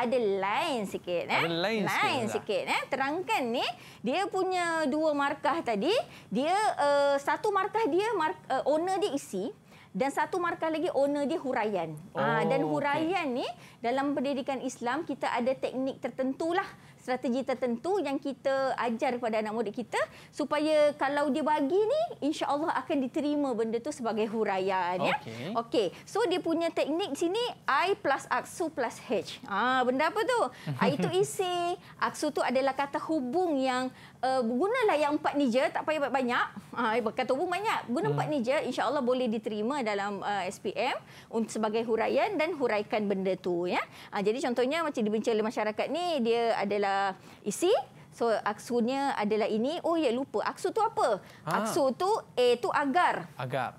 Ada lain sikit. Eh? Ada lain, lain sikit. sikit eh? Terangkan ni, dia punya dua markah tadi. Dia uh, Satu markah dia, mark, uh, owner dia isi. Dan satu markah lagi, owner dia huraian. Ah, oh, ha. Dan huraian okay. ni, dalam pendidikan Islam, kita ada teknik tertentulah strategi tertentu yang kita ajar kepada anak murid kita supaya kalau dia bagi ni insya-Allah akan diterima benda tu sebagai huraian ya. Okey. Okay. So dia punya teknik sini I plus aksu plus H. Ah benda apa tu? I itu isi, aksu tu adalah kata hubung yang uh, gunalah yang empat ni je tak payah banyak. Ah kata hubung banyak, guna hmm. empat ni je insya-Allah boleh diterima dalam uh, eh, SPM untuk sebagai huraian dan huraikan benda tu ya. Ah jadi contohnya macam dibincang oleh masyarakat ni dia adalah dah isi. So aksunya adalah ini. Oh ya lupa. Aksu tu apa? Ha. Aksu tu A tu agar. Agar.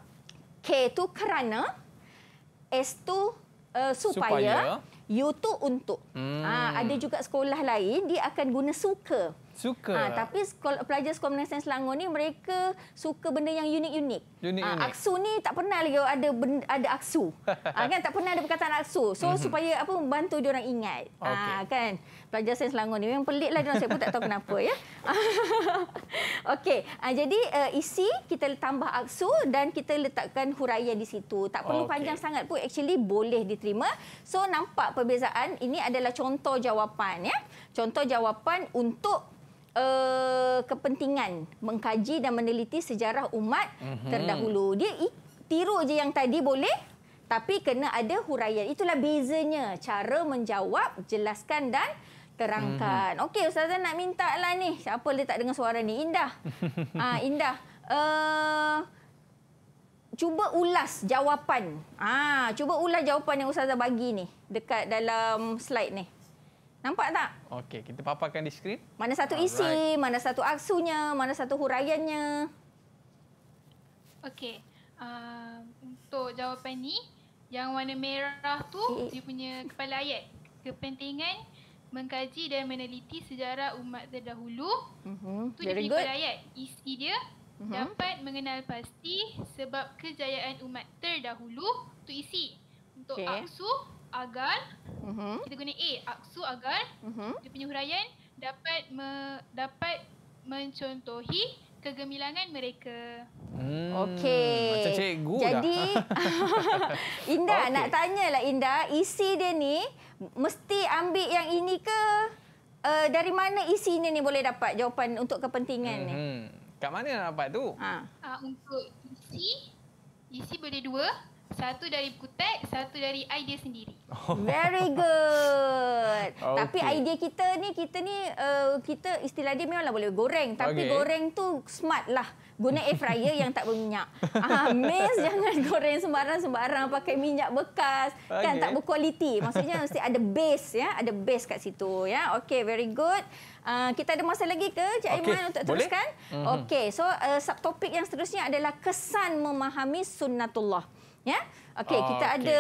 K tu kerana. S tu uh, supaya. supaya. U tu untuk. Hmm. Ha, ada juga sekolah lain dia akan guna suka. Suka. Ha, tapi sekolah, pelajar sekolah menengah Selangor ni mereka suka benda yang unik-unik. Ha, aksu ni tak pernah lagi ada benda, ada aksu. ha, kan tak pernah ada perkataan aksu. So mm -hmm. supaya apa membantu dia orang ingat. Okay. kan pelajar sains Selangor ni memang peliklah dia saya pun tak tahu kenapa ya. Okey, uh, jadi uh, isi kita tambah aksu dan kita letakkan huraian di situ. Tak perlu okay. panjang sangat pun actually boleh diterima. So nampak perbezaan ini adalah contoh jawapan ya. Contoh jawapan untuk uh, kepentingan mengkaji dan meneliti sejarah umat mm-hmm. terdahulu. Dia tiru je yang tadi boleh tapi kena ada huraian. Itulah bezanya cara menjawab, jelaskan dan terangkan. Mm-hmm. Okey, Ustazah nak minta lah ni. Siapa tak dengan suara ni? Indah. Ah, ha, Indah. Uh, cuba ulas jawapan. Ah, ha, cuba ulas jawapan yang Ustazah bagi ni. Dekat dalam slide ni. Nampak tak? Okey, kita paparkan di skrin. Mana satu Alright. isi, mana satu aksunya, mana satu huraiannya. Okey. Uh, untuk jawapan ni, yang warna merah tu okay. dia punya kepala ayat. Kepentingan mengkaji dan meneliti sejarah umat terdahulu. Mhm. Tu Very good. Isi dia mm-hmm. dapat mengenal pasti sebab kejayaan umat terdahulu tu isi. Untuk okay. aksu agar mm-hmm. kita guna A aksu agar mm-hmm. dia punya huraian dapat me, dapat mencontohi kegemilangan mereka. Hmm, Okey. Jadi, Jadi Indah okay. nak tanyalah Indah isi dia ni mesti ambil yang ini ke uh, dari mana isinya ni boleh dapat jawapan untuk kepentingan -hmm. ni? Kat mana nak dapat tu? Ha. Uh, untuk isi, isi boleh dua. Satu dari buku teks, satu dari idea sendiri. Oh. Very good. Okay. Tapi idea kita ni, kita ni, uh, kita istilah dia memanglah boleh goreng. Tapi okay. goreng tu smart lah guna air fryer yang tak berminyak. Amis ah, jangan goreng sembarang-sembarang pakai minyak bekas kan okay. kan tak berkualiti. Maksudnya mesti ada base ya, ada base kat situ ya. Okey, very good. Uh, kita ada masa lagi ke Cik Aiman mhm. okay. untuk teruskan? Okey, so uh, subtopik yang seterusnya adalah kesan memahami sunnatullah. Ya. Okey, oh, kita okay. ada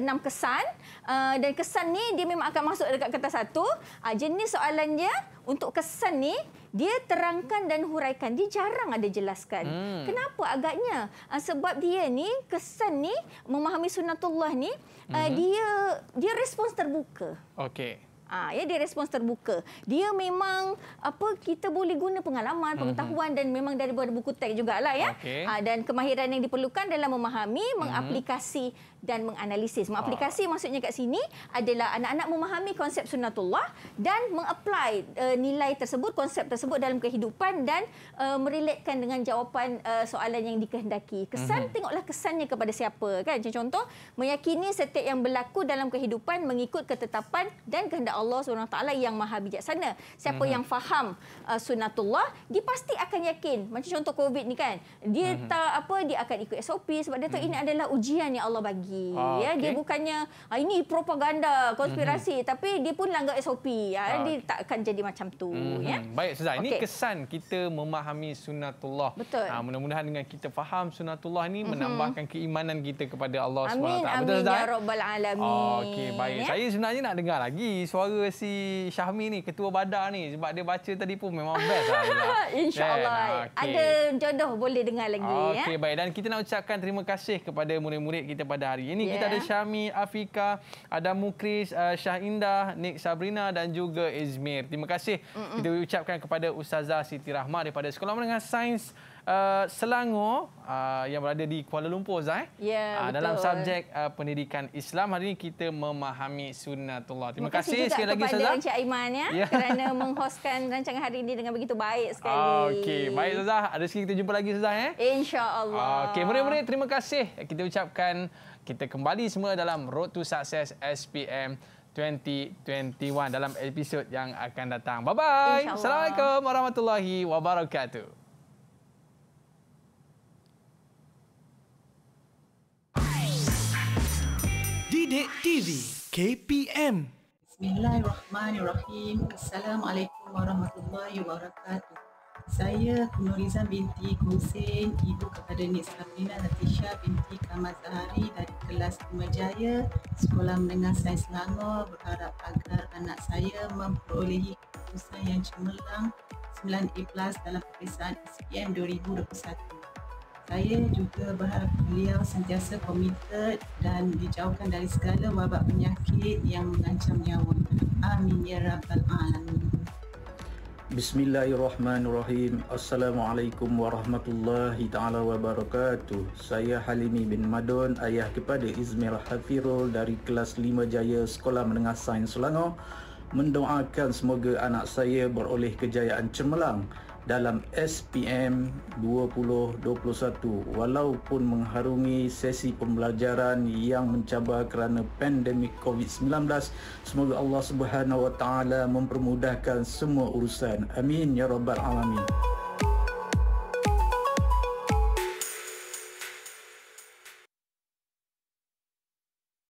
enam kesan uh, dan kesan ni dia memang akan masuk dekat kertas satu. Uh, jenis soalan dia untuk kesan ni dia terangkan dan huraikan dia jarang ada jelaskan hmm. kenapa agaknya uh, sebab dia ni kesan ni memahami sunatullah ni uh, hmm. dia dia respons terbuka okey Ah, ya, dia respons terbuka. Dia memang apa kita boleh guna pengalaman, mhm. pengetahuan mm-hmm. dan memang daripada buku teks juga lah ya. Okay. Ah, dan kemahiran yang diperlukan dalam memahami, mm-hmm. mengaplikasi dan menganalisis. Mengaplikasi ha. maksudnya kat sini adalah anak-anak memahami konsep sunnatullah dan mengapply uh, nilai tersebut, konsep tersebut dalam kehidupan dan uh, eh, meriletkan dengan jawapan uh, soalan yang dikehendaki. Kesan, uh-huh. tengoklah kesannya kepada siapa. kan? Macam contoh, meyakini setiap yang berlaku dalam kehidupan mengikut ketetapan dan kehendak Allah SWT yang maha bijaksana. Siapa uh-huh. yang faham uh, sunnatullah, dia pasti akan yakin. Macam contoh COVID ni kan. Dia uh-huh. tak apa, dia akan ikut SOP sebab dia tahu uh-huh. ini adalah ujian yang Allah bagi lagi ah, okay. ya dia bukannya ah, ini propaganda konspirasi mm-hmm. tapi dia pun langgar SOP ya ah, ah, dia okay. tak akan jadi macam tu mm-hmm. ya baik Ustaz ini kesan kita memahami sunatullah. Betul. Ah, mudah-mudahan dengan kita faham sunatullah ni mm-hmm. menambahkan keimanan kita kepada Allah amin, Subhanahu amin, Betul, ya rabbal alamin ah, okey baik ya? saya sebenarnya nak dengar lagi suara si Syahmi ni ketua badar ni sebab dia baca tadi pun memang best lah, insyaallah kan? ah, okay. ada jodoh boleh dengar lagi ah, okay, ya baik dan kita nak ucapkan terima kasih kepada murid-murid kita pada hari hari ini. Yeah. Kita ada ya. Syami, Afika, ada Mukris, uh, Syah Indah, Nik Sabrina dan juga Izmir. Terima kasih mm -mm. kita ucapkan kepada Ustazah Siti Rahmah daripada Sekolah Menengah Sains uh, Selangor uh, yang berada di Kuala Lumpur, Zai. Yeah, uh, dalam subjek uh, pendidikan Islam, hari ini kita memahami sunnatullah. Terima, Terima kasih sekali lagi, Ustazah. Terima kasih kepada Encik Aiman ya, yeah. kerana menghostkan rancangan hari ini dengan begitu baik sekali. Okey, baik Ustazah. Ada sekali kita jumpa lagi, Ustazah. Eh? Ya? InsyaAllah. Okay, murid-murid, terima kasih. Kita ucapkan kita kembali semua dalam Road to Success SPM 2021 dalam episod yang akan datang. Bye bye. Assalamualaikum warahmatullahi wabarakatuh. Didik TV KPM. Bismillahirrahmanirrahim. Assalamualaikum warahmatullahi wabarakatuh. Saya Nurizan binti Kusin, ibu kepada Nis Amina Latisha binti Kamal Zahari dari kelas Kemajaya Sekolah Menengah Sains Langor berharap agar anak saya memperolehi keputusan yang cemerlang 9A plus dalam perpisahan SPM 2021. Saya juga berharap beliau sentiasa komited dan dijauhkan dari segala wabak penyakit yang mengancam nyawa. Amin ya Rabbal Alamin. Bismillahirrahmanirrahim. Assalamualaikum warahmatullahi taala wabarakatuh. Saya Halimi bin Madun, ayah kepada Izmir Hafirul dari kelas 5 Jaya Sekolah Menengah Sains Selangor. Mendoakan semoga anak saya beroleh kejayaan cemerlang dalam SPM 2021 walaupun mengharungi sesi pembelajaran yang mencabar kerana pandemik COVID-19 semoga Allah Subhanahu Wa Taala mempermudahkan semua urusan amin ya rabbal alamin